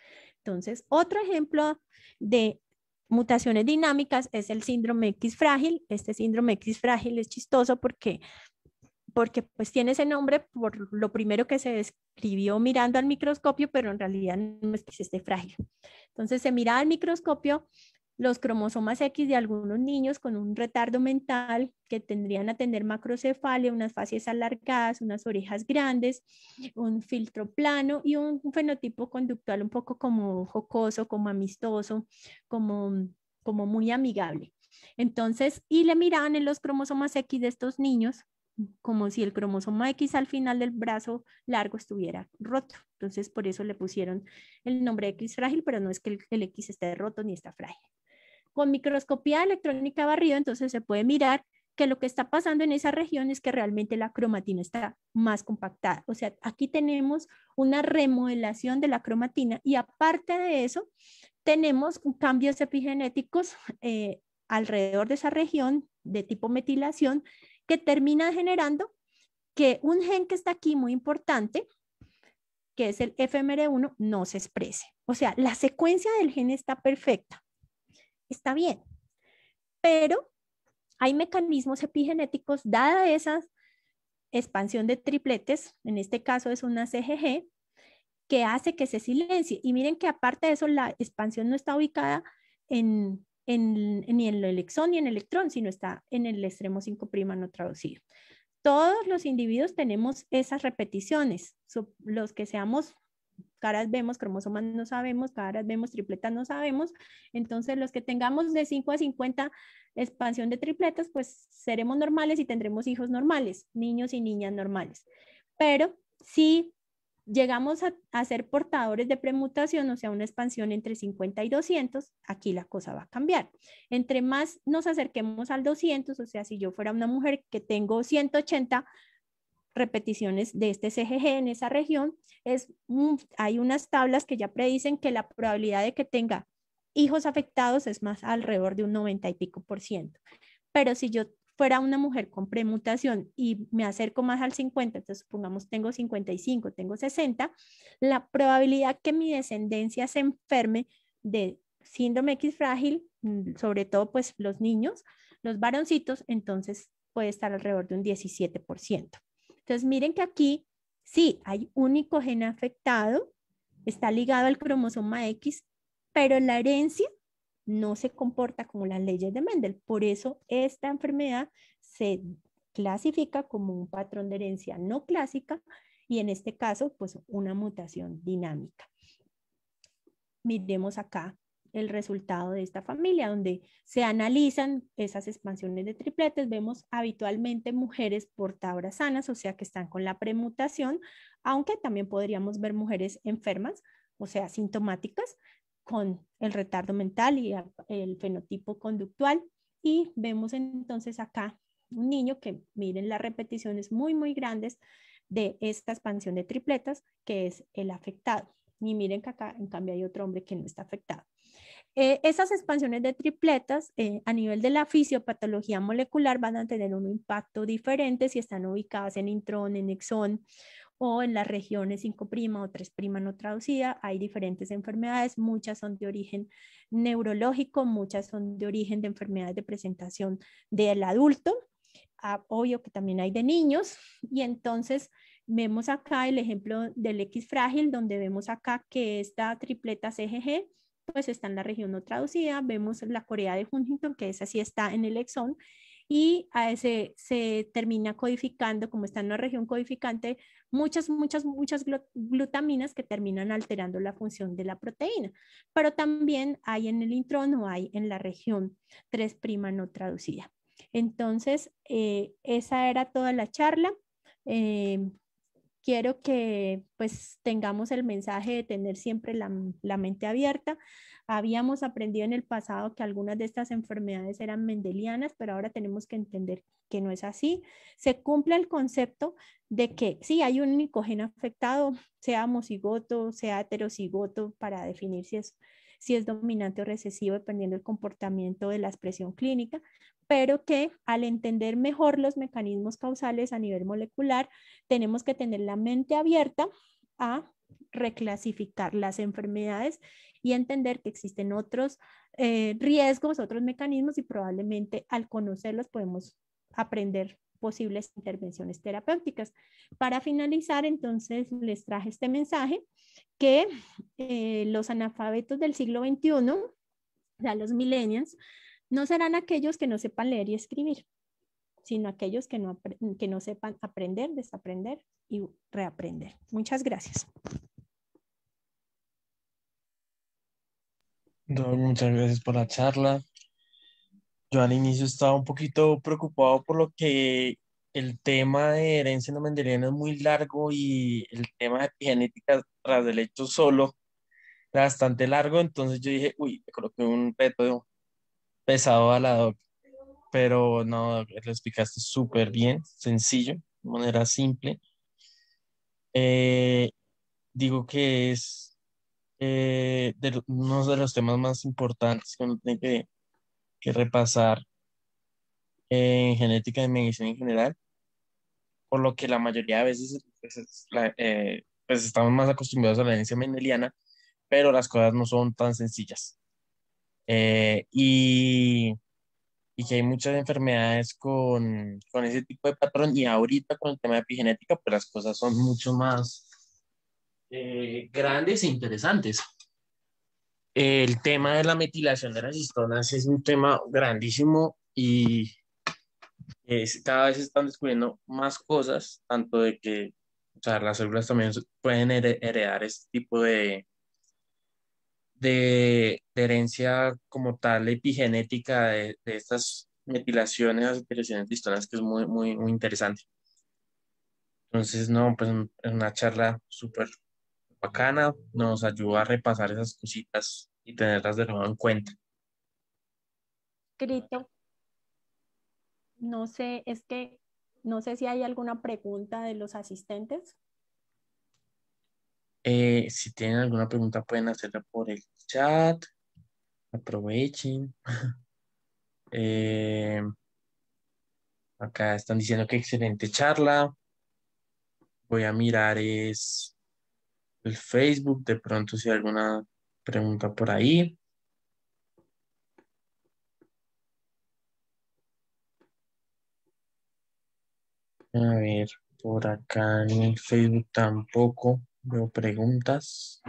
Entonces, otro ejemplo de mutaciones dinámicas es el síndrome X frágil. Este síndrome X frágil es chistoso porque porque pues tiene ese nombre por lo primero que se describió mirando al microscopio, pero en realidad no es que esté frágil. Entonces se miraba al microscopio los cromosomas X de algunos niños con un retardo mental que tendrían a tener macrocefalia, unas facies alargadas, unas orejas grandes, un filtro plano y un, fenotipo conductual un poco como jocoso, como amistoso, como, como muy amigable. Entonces, y le miraban en los cromosomas X de estos niños como si el cromosoma X al final del brazo largo estuviera roto. Entonces, por eso le pusieron el nombre X frágil, pero no es que el, X esté roto ni está frágil. Con microscopía electrónica barrido, entonces se puede mirar que lo que está pasando en esa región es que realmente la cromatina está más compactada. O sea, aquí tenemos una remodelación de la cromatina y aparte de eso, tenemos cambios epigenéticos eh, alrededor de esa región de tipo metilación que termina generando que un gen que está aquí muy importante, que es el FMR1, no se exprese. O sea, la secuencia del gen está perfecta, está bien, pero hay mecanismos epigenéticos, dada esa expansión de tripletes, en este caso es una CGG, que hace que se silencie. Y miren que aparte de eso, la expansión no está ubicada en en, ni en el ni en el electrón, sino está en el extremo 5' no traducido. Todos los individuos tenemos esas repeticiones. los que seamos caras vemos, cromosomas no sabemos, caras vemos, tripletas no sabemos. Entonces, los que tengamos de 5 a 50 expansión de tripletas, pues seremos normales y tendremos hijos normales, niños y niñas normales. Pero si llegamos a, ser portadores de premutación, o sea, una expansión entre 50 y 200, aquí la cosa va a cambiar. Entre más nos acerquemos al 200, o sea, si yo fuera una mujer que tengo 180 repeticiones de este CGG en esa región, es, mm, hay unas tablas que ya predicen que la probabilidad de que tenga hijos afectados es más alrededor de un 90 y pico por ciento. Pero si yo fuera una mujer con premutación y me acerco más al 50, entonces supongamos tengo 55, tengo 60, la probabilidad que mi descendencia se enferme de síndrome X frágil, mm, sobre todo pues los niños, los varoncitos, entonces puede estar alrededor de un 17%. Entonces miren que aquí sí hay único gen afectado, está ligado al cromosoma X, pero la herencia no se comporta como las leyes de Mendel. Por eso esta enfermedad se clasifica como un patrón de herencia no clásica y en este caso, pues una mutación dinámica. Miremos acá el resultado de esta familia, donde se analizan esas expansiones de tripletes. Vemos habitualmente mujeres portadoras sanas, o sea que están con la premutación, aunque también podríamos ver mujeres enfermas, o sea, sintomáticas, con el retardo mental y el fenotipo conductual. Y vemos entonces acá un niño que miren las repeticiones muy, muy grandes de esta expansión de tripletas, que es el afectado. Y miren que acá, en cambio, hay otro hombre que no está afectado. Eh, esas expansiones de tripletas eh, a nivel de la fisiopatología molecular van a tener un impacto diferente si están ubicadas en intrón, en exón o en las regiones 5' o 3' no traducida. Hay diferentes enfermedades, muchas son de origen neurológico, muchas son de origen de enfermedades de presentación del adulto, ah, obvio que también hay de niños, y entonces vemos acá el ejemplo del X frágil, donde vemos acá que esta tripleta CGG pues está en la región no traducida, vemos la Corea de Huntington, que esa sí está en el exón, y ese se termina codificando, como está en una región codificante, muchas, muchas, muchas glutaminas que terminan alterando la función de la proteína. Pero también hay en el intrón o hay en la región 3' no traducida. Entonces, eh, esa era toda la charla. Eh, quiero que pues tengamos el mensaje de tener siempre la, mente abierta. Habíamos aprendido en el pasado que algunas de estas enfermedades eran mendelianas, pero ahora tenemos que entender que no es así. Se cumple el concepto de que sí hay un único gen afectado, sea homocigoto, sea heterocigoto, para definir si es si es dominante o recesivo, dependiendo del comportamiento de la expresión clínica, pero que al entender mejor los mecanismos causales a nivel molecular, tenemos que tener la mente abierta a reclasificar las enfermedades y entender que existen otros eh, riesgos, otros mecanismos y probablemente al conocerlos podemos aprender posibles intervenciones terapéuticas. Para finalizar, entonces, les traje este mensaje que eh, los analfabetos del siglo XXI, o los millennials, no serán aquellos que no sepan leer y escribir, sino aquellos que no, que no sepan aprender, desaprender y reaprender. Muchas gracias. muchas gracias por la charla. Yo al inicio estaba un poquito preocupado por lo que el tema de herencia no mendeliana es muy largo y el tema de epigenética tras del hecho solo bastante largo, entonces yo dije, uy, me coloqué un reto pesado a la doc, pero no, lo explicaste súper bien, sencillo, de manera simple. Eh, digo que es eh, uno de los temas más importantes que uno tiene que, repasar en genética de medicina en general, por lo que la mayoría de veces pues, eh, pues estamos más acostumbrados a la herencia mendeliana, pero las cosas no son tan sencillas. Eh, y, que hay muchas enfermedades con, ese tipo de patrón y ahorita con el tema de epigenética, pues las cosas son mucho más eh, grandes e interesantes. El tema de la metilación de las histonas es un tema grandísimo y cada vez están descubriendo más cosas, tanto de que o sea, las células también pueden heredar este tipo de, de, herencia como tal epigenética de, estas metilaciones, alteraciones distonas, que es muy, muy, muy interesante. Entonces, no, pues es una charla súper bacana, nos ayuda a repasar esas cositas y tenerlas de nuevo en cuenta. Grito. No sé, es que no sé si hay alguna pregunta de los asistentes. Eh, si tienen alguna pregunta pueden hacerla por el chat. Aprovechen. Eh, acá están diciendo que excelente charla. Voy a mirar es el Facebook, de pronto si hay alguna pregunta por ahí. A ver, por acá en el Facebook tampoco veo preguntas.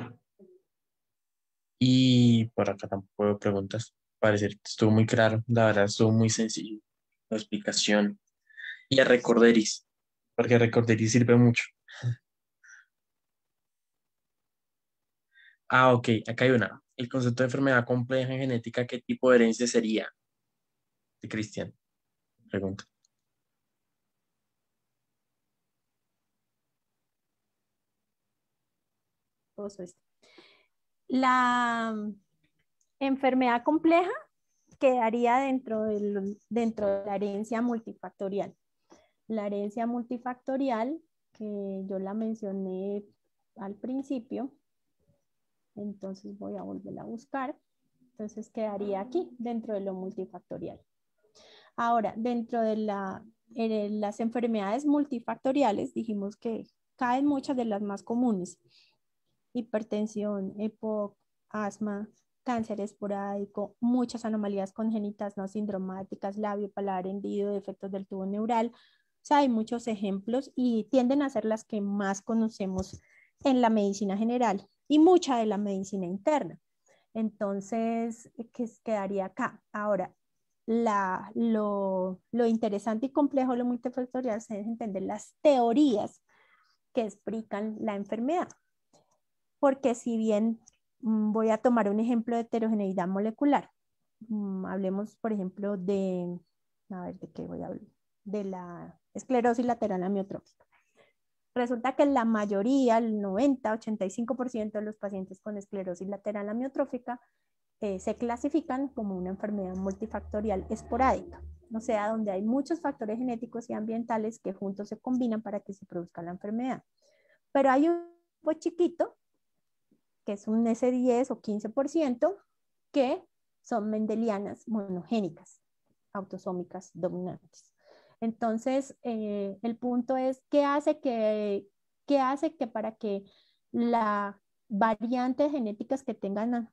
Y por acá tampoco veo preguntas. Parecer estuvo muy claro, la verdad estuvo muy sencillo la explicación. Y a Recorderis, porque Recorderis sirve mucho. Ah, ok, acá hay una. El concepto de enfermedad compleja en genética, ¿qué tipo de herencia sería? De Cristian, pregunta. La mm, enfermedad compleja quedaría dentro, dentro de la herencia multifactorial. La herencia multifactorial, que yo la mencioné al principio, entonces voy a volver a buscar. Entonces quedaría aquí dentro de lo multifactorial. Ahora, dentro de las enfermedades multifactoriales, dijimos que caen muchas de las más comunes hipertensión, EPOC, asma, cáncer esporádico, muchas anomalías congénitas no sindromáticas, labio, paladar hendido, defectos del tubo neural. O sea, hay muchos ejemplos y tienden a ser las que más conocemos en la medicina general y mucha de la medicina interna. Entonces, ¿qué quedaría acá? Ahora, lo, lo, interesante y complejo, lo multifactorial, es entender las teorías que explican la enfermedad porque si bien mm, voy a tomar un ejemplo de heterogeneidad molecular, mm, hablemos por ejemplo de, ver, ¿de qué voy a hablar? De la esclerosis lateral amiotrófica. Resulta que la mayoría, el 90, 85% de los pacientes con esclerosis lateral amiotrófica eh, se clasifican como una enfermedad multifactorial esporádica, o sea, donde hay muchos factores genéticos y ambientales que juntos se combinan para que se produzca la enfermedad. Pero hay un grupo chiquito que es un S10 o 15%, que son mendelianas monogénicas, autosómicas dominantes. Entonces, eh, el punto es, ¿qué hace que, qué hace que para que las variantes genéticas que tengan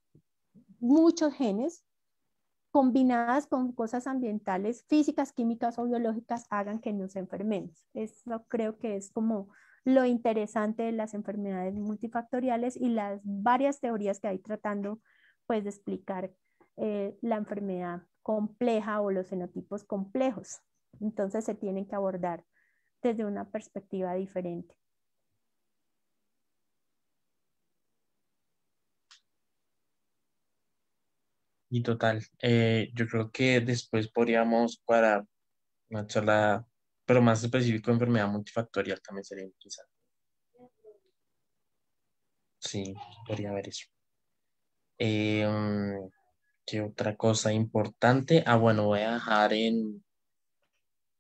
muchos genes combinadas con cosas ambientales, físicas, químicas o biológicas, hagan que nos enfermemos. Eso creo que es como lo interesante de las enfermedades multifactoriales y las varias teorías que hay tratando pues de explicar eh, la enfermedad compleja o los fenotipos complejos. Entonces se tienen que abordar desde una perspectiva diferente. Y total, eh, yo creo que después podríamos para una charla pero más específico, enfermedad multifactorial también sería interesante. Sí, podría haber eso. Eh, ¿Qué otra cosa importante? Ah, bueno, voy a dejar en...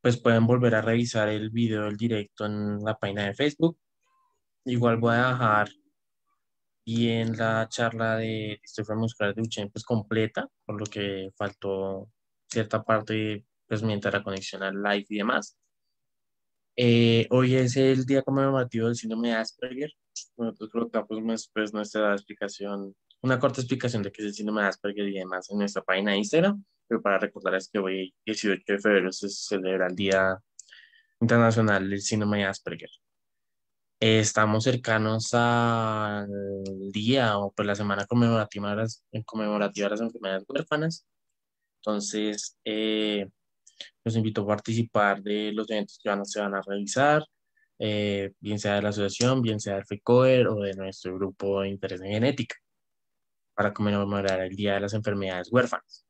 Pues pueden volver a revisar el video del directo en la página de Facebook. Igual voy a dejar y en la charla de distrofia muscular de Uchen pues completa, por lo que faltó cierta parte pues mientras la conexión al live y demás. Eh, hoy es el día conmemorativo del síndrome de Asperger. Nosotros que pues, nuestra explicación, una corta explicación de qué es el síndrome de Asperger y demás en nuestra página de Instagram. Pero para recordarles que hoy, 18 de febrero, se celebra el Día Internacional del Síndrome de Asperger. estamos cercanos al día o por pues, la semana conmemorativa de las, conmemorativa de las enfermedades huérfanas. Entonces, eh, los invito a participar de los eventos que van, se van a realizar, eh, bien sea de la asociación, bien sea del FECOER o de nuestro grupo de interés en genética, para conmemorar el Día de las Enfermedades Huérfanas.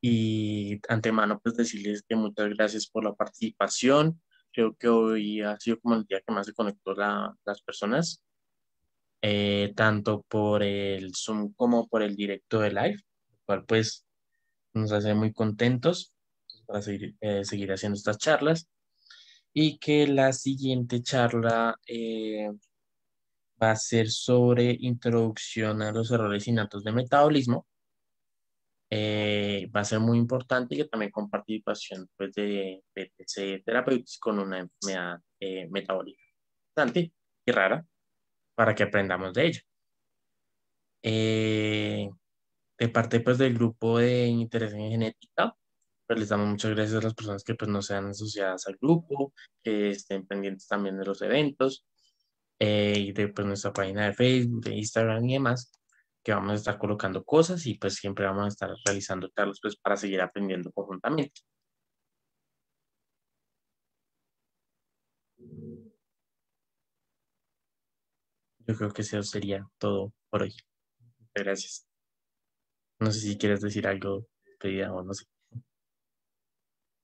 Y antemano, pues decirles que muchas gracias por la participación. Creo que hoy ha sido como el día que más se conectó la, las personas, eh, tanto por el Zoom como por el directo de live, cual pues nos hace muy contentos para eh, seguir, haciendo estas charlas y que la siguiente charla eh, va a ser sobre introducción a los errores innatos de metabolismo. Eh, va a ser muy importante que también con participación pues, de PTC terapeutas con una enfermedad metabólica importante y rara para que aprendamos de ella. Eh, parte pues, del grupo de interés en genética, pues les damos muchas gracias a las personas que pues, no sean asociadas al grupo, que estén pendientes también de los eventos eh, y de pues, nuestra página de Facebook, de Instagram y demás, que vamos a estar colocando cosas y pues siempre vamos a estar realizando charlas pues, para seguir aprendiendo conjuntamente. Yo creo que eso sería todo por hoy. gracias. No sé si quieres decir algo, te o no sé.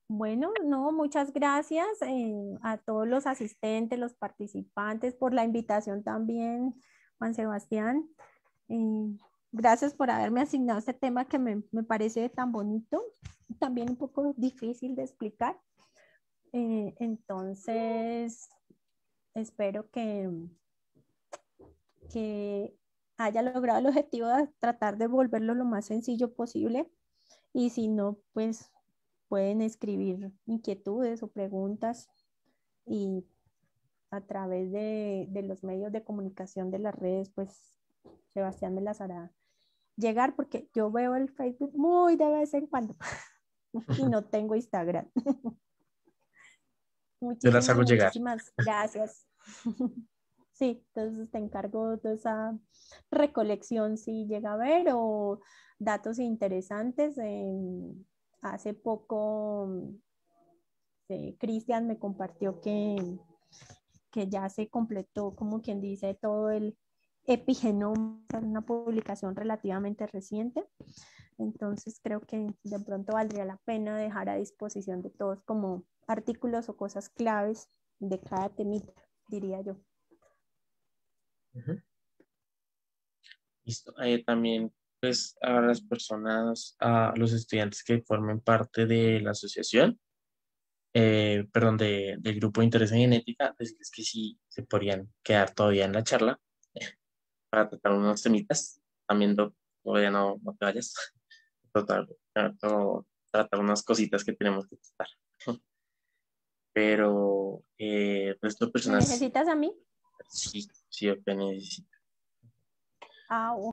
Bueno, no, muchas gracias eh, a todos los asistentes, los participantes por la invitación también, Juan Sebastián. Eh, gracias por haberme asignado este tema que me, parece tan bonito, también un poco difícil de explicar. Eh, entonces, espero que, que haya logrado el objetivo de tratar de volverlo lo más sencillo posible. Y si no, pues pueden escribir inquietudes o preguntas y a través de, los medios de comunicación de las redes, pues Sebastián me las hará llegar porque yo veo el Facebook muy de vez en cuando y no tengo Instagram. Muchísimas, yo las hago llegar. Muchísimas gracias. Sí, entonces te encargo de esa recolección si llega a ver o datos interesantes. Em, hace poco eh, Cristian me compartió que, que ya se completó, como quien dice, todo el epigenoma, una publicación relativamente reciente. Entonces creo que de pronto valdría la pena dejar a disposición de todos como artículos o cosas claves de cada temita, diría yo. Listo. ahí eh, también pues a las personas, a los estudiantes que formen parte de la asociación, eh, perdón, del grupo de interés en genética, pues, es que sí se podrían quedar todavía en la charla para tratar unas temitas. También todavía no, te vayas. Total, tratar unas cositas que tenemos que tratar. Pero eh, pues, ¿Necesitas a mí? se, eu apenas. Ah, o